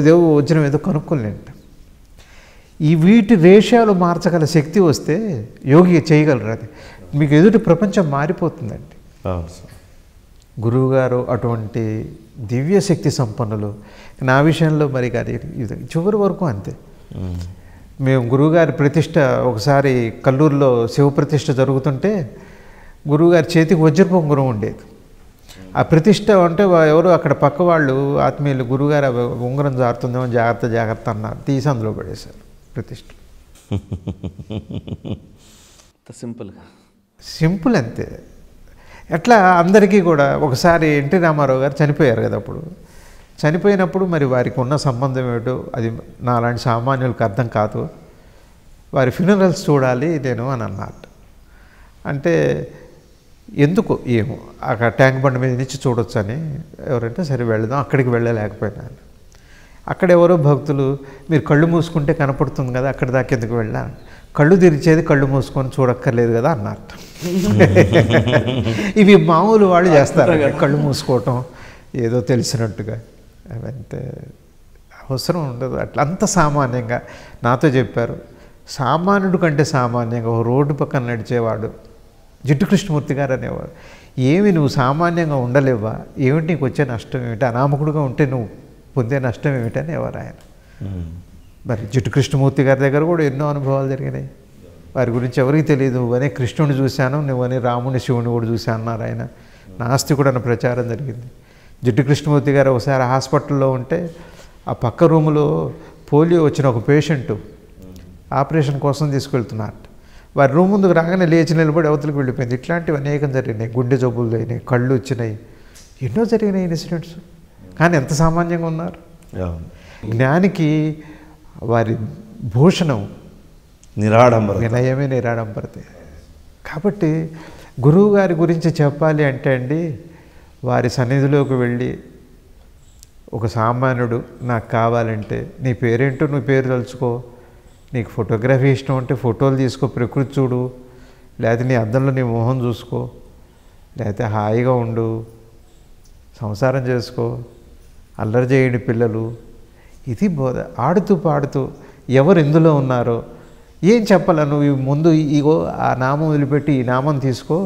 ఏదో వజ్రం ఏదో కనుక్కోలేంట ఈ వీటి రేషాలు మార్చగల శక్తి వస్తే యోగి చేయగలరు అది మీకు ఎదుటి ప్రపంచం మారిపోతుందండి గురువుగారు అటువంటి దివ్య శక్తి సంపన్నులు నా విషయంలో మరి కానీ చివరి వరకు అంతే మేము గురువుగారి ప్రతిష్ట ఒకసారి కల్లూరులో శివప్రతిష్ఠ జరుగుతుంటే గురువుగారి చేతికి వజ్రపు ఉంగరం ఉండేది ఆ ప్రతిష్ట అంటే ఎవరు అక్కడ పక్క వాళ్ళు ఆత్మీయులు గురువుగారు ఉంగరం జారుతుందేమో జాగ్రత్త జాగ్రత్త అన్నారు తీసి అందులో పడేశారు ప్రతిష్ట సింపుల్గా సింపుల్ అంతే ఎట్లా అందరికీ కూడా ఒకసారి ఎన్టీ రామారావు గారు చనిపోయారు కదా అప్పుడు చనిపోయినప్పుడు మరి వారికి ఉన్న సంబంధం ఏమిటో అది నాలాంటి సామాన్యులకు అర్థం కాదు వారి ఫ్యూనరల్స్ చూడాలి నేను అని అన్నాడు అంటే ఎందుకు ఏమో అక్కడ ట్యాంక్ బండ్ మీద నుంచి చూడొచ్చని ఎవరంటే సరే వెళ్దాం అక్కడికి వెళ్ళలేకపోయినాను అక్కడ ఎవరో భక్తులు మీరు కళ్ళు మూసుకుంటే కనపడుతుంది కదా అక్కడ దాకా ఎందుకు వెళ్ళాను కళ్ళు తెరిచేది కళ్ళు మూసుకొని చూడక్కర్లేదు కదా అన్నట్టు ఇవి మామూలు వాళ్ళు చేస్తారు కళ్ళు మూసుకోవటం ఏదో తెలిసినట్టుగా అవంతే అవసరం ఉండదు అట్లా అంత సామాన్యంగా నాతో చెప్పారు సామాన్యుడు కంటే సామాన్యంగా ఓ రోడ్డు పక్కన నడిచేవాడు జిట్టు కృష్ణమూర్తి గారు అనేవాడు ఏమి నువ్వు సామాన్యంగా ఉండలేవా ఏమిటి నీకు వచ్చే నష్టం ఏమిటి అనామకుడుగా ఉంటే నువ్వు పొందే నష్టం ఏమిటి అనేవారు ఆయన మరి జిట్టు కృష్ణమూర్తి గారి దగ్గర కూడా ఎన్నో అనుభవాలు జరిగినాయి వారి గురించి ఎవరికి తెలియదు నువ్వనే కృష్ణుని చూశాను నువ్వని రాముని శివుని కూడా చూశాను అన్నారు ఆయన కూడా అన్న ప్రచారం జరిగింది జిడ్డు కృష్ణమూర్తి గారు ఒకసారి హాస్పిటల్లో ఉంటే ఆ పక్క రూములో పోలియో వచ్చిన ఒక పేషెంట్ ఆపరేషన్ కోసం తీసుకెళ్తున్నారు వారి రూమ్ ముందుకు రాగానే లేచి నిలబడి అవతలకు వెళ్ళిపోయింది ఇట్లాంటివి అనేకం జరిగినాయి గుండె జబ్బులు అయినాయి కళ్ళు వచ్చినాయి ఎన్నో జరిగినాయి ఇన్సిడెంట్స్ కానీ ఎంత సామాన్యంగా ఉన్నారు జ్ఞానికి వారి భూషణం నిరాడంబర వినయమే నిరాడంబరతే కాబట్టి గురువు గారి గురించి చెప్పాలి అంటే అండి వారి సన్నిధిలోకి వెళ్ళి ఒక సామాన్యుడు నాకు కావాలంటే నీ పేరేంటో నువ్వు పేరు తలుచుకో నీకు ఫోటోగ్రఫీ ఇష్టం అంటే ఫోటోలు తీసుకో ప్రకృతి చూడు లేకపోతే నీ అద్దంలో నీ మొహం చూసుకో లేకపోతే హాయిగా ఉండు సంసారం చేసుకో అల్లరి చేయని పిల్లలు ఇది బోధ ఆడుతూ పాడుతూ ఎవరు ఎందులో ఉన్నారో ఏం చెప్పాలా నువ్వు ముందు ఇగో ఆ నామం వదిలిపెట్టి ఈ నామం తీసుకో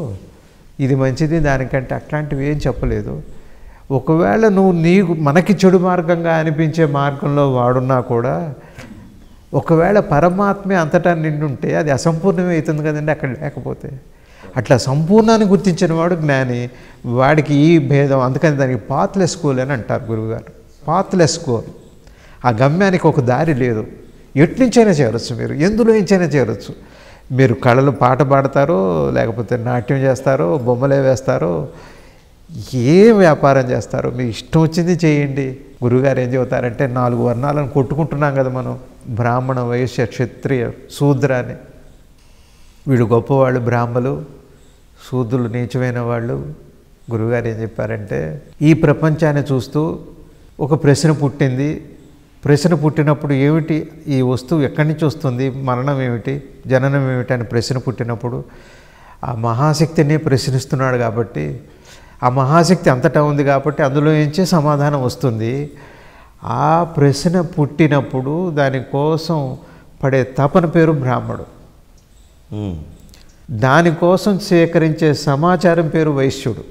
ఇది మంచిది దానికంటే అట్లాంటివి ఏం చెప్పలేదు ఒకవేళ నువ్వు నీకు మనకి చెడు మార్గంగా అనిపించే మార్గంలో వాడున్నా కూడా ఒకవేళ పరమాత్మే అంతటా నిండుంటే అది అసంపూర్ణమే అవుతుంది కదండి అక్కడ లేకపోతే అట్లా సంపూర్ణాన్ని గుర్తించిన వాడు జ్ఞాని వాడికి ఈ భేదం అందుకని దానికి పాత్లెస్ గోల్ అని అంటారు గురువుగారు పాత్లెస్ కోల్ ఆ గమ్యానికి ఒక దారి లేదు ఎట్నుంచైనా చేరొచ్చు మీరు ఎందులో నుంచైనా చేరొచ్చు మీరు కళలు పాట పాడతారో లేకపోతే నాట్యం చేస్తారో బొమ్మలే వేస్తారో ఏ వ్యాపారం చేస్తారో మీకు ఇష్టం వచ్చింది చేయండి గురుగారు ఏం చెబుతారంటే నాలుగు వర్ణాలను కొట్టుకుంటున్నాం కదా మనం బ్రాహ్మణ వైశ్య క్షత్రియ శూద్ర అని వీడు గొప్పవాళ్ళు బ్రాహ్మలు శూద్రులు నీచమైన వాళ్ళు గురుగారు ఏం చెప్పారంటే ఈ ప్రపంచాన్ని చూస్తూ ఒక ప్రశ్న పుట్టింది ప్రశ్న పుట్టినప్పుడు ఏమిటి ఈ వస్తువు ఎక్కడి నుంచి వస్తుంది మరణం ఏమిటి జననం ఏమిటి అని ప్రశ్న పుట్టినప్పుడు ఆ మహాశక్తిని ప్రశ్నిస్తున్నాడు కాబట్టి ఆ మహాశక్తి అంతటా ఉంది కాబట్టి అందులో ఏంచే సమాధానం వస్తుంది ఆ ప్రశ్న పుట్టినప్పుడు దానికోసం పడే తపన పేరు బ్రాహ్మడు దానికోసం సేకరించే సమాచారం పేరు వైశ్యుడు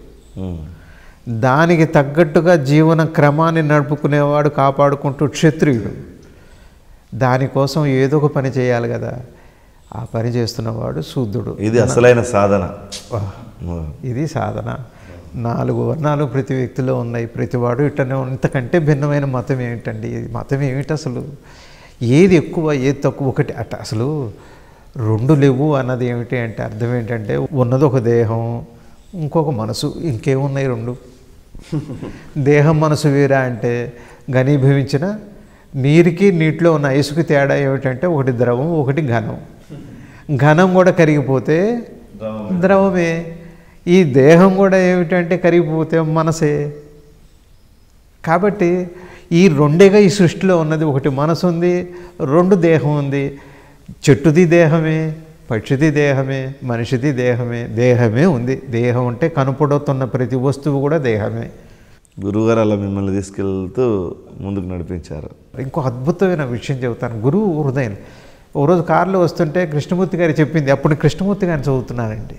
దానికి తగ్గట్టుగా జీవన క్రమాన్ని నడుపుకునేవాడు కాపాడుకుంటూ క్షత్రియుడు దానికోసం ఏదో ఒక పని చేయాలి కదా ఆ పని చేస్తున్నవాడు శూద్రుడు ఇది అసలైన సాధన ఇది సాధన నాలుగు వర్ణాలు ప్రతి వ్యక్తిలో ఉన్నాయి ప్రతివాడు ఇట్టనే ఇంతకంటే భిన్నమైన మతం ఏమిటండి మతం ఏమిటి అసలు ఏది ఎక్కువ ఏది తక్కువ ఒకటి అట అసలు రెండు లేవు అన్నది ఏమిటి అంటే అర్థం ఏంటంటే ఉన్నది ఒక దేహం ఇంకొక మనసు ఇంకేమున్నాయి రెండు దేహం మనసు వీరా అంటే ఘనీభవించిన నీరుకి నీటిలో ఉన్న ఇసుకు తేడా ఏమిటంటే ఒకటి ద్రవం ఒకటి ఘనం ఘనం కూడా కరిగిపోతే ద్రవమే ఈ దేహం కూడా ఏమిటంటే కరిగిపోతే మనసే కాబట్టి ఈ రెండేగా ఈ సృష్టిలో ఉన్నది ఒకటి మనసు ఉంది రెండు దేహం ఉంది చెట్టుది దేహమే పక్షిది దేహమే మనిషిది దేహమే దేహమే ఉంది దేహం అంటే కనుపడవుతున్న ప్రతి వస్తువు కూడా దేహమే గురువుగారు అలా మిమ్మల్ని తీసుకెళ్తూ ముందుకు నడిపించారు ఇంకో అద్భుతమైన విషయం చెబుతాను గురువు హృదయం ఓ రోజు కారులో వస్తుంటే కృష్ణమూర్తి గారు చెప్పింది అప్పుడు కృష్ణమూర్తి గారిని చదువుతున్నానండి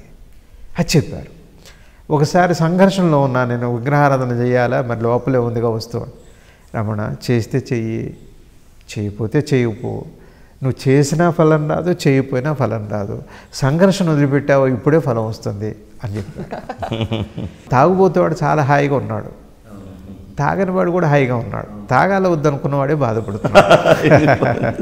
అది చెప్పారు ఒకసారి సంఘర్షణలో ఉన్నా నేను విగ్రహారాధన చేయాలా మరి లోపలే ఉందిగా వస్తువు రమణ చేస్తే చెయ్యి చేయకపోతే చేయకపో నువ్వు చేసినా ఫలం రాదు చేయకపోయినా ఫలం రాదు సంఘర్షణ వదిలిపెట్టావు ఇప్పుడే ఫలం వస్తుంది అని చెప్పాడు వాడు చాలా హాయిగా ఉన్నాడు తాగని వాడు కూడా హాయిగా ఉన్నాడు తాగాల వద్దనుకున్నవాడే బాధపడుతున్నాడు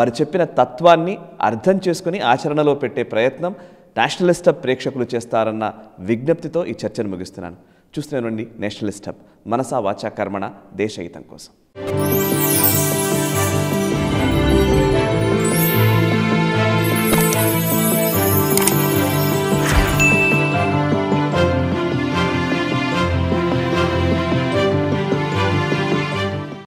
వారు చెప్పిన తత్వాన్ని అర్థం చేసుకుని ఆచరణలో పెట్టే ప్రయత్నం నేషనలిస్ట్ హబ్ ప్రేక్షకులు చేస్తారన్న విజ్ఞప్తితో ఈ చర్చను ముగిస్తున్నాను చూస్తున్నానండి నేషనలిస్ట్ హబ్ మనసా వాచా కర్మణ దేశహితం కోసం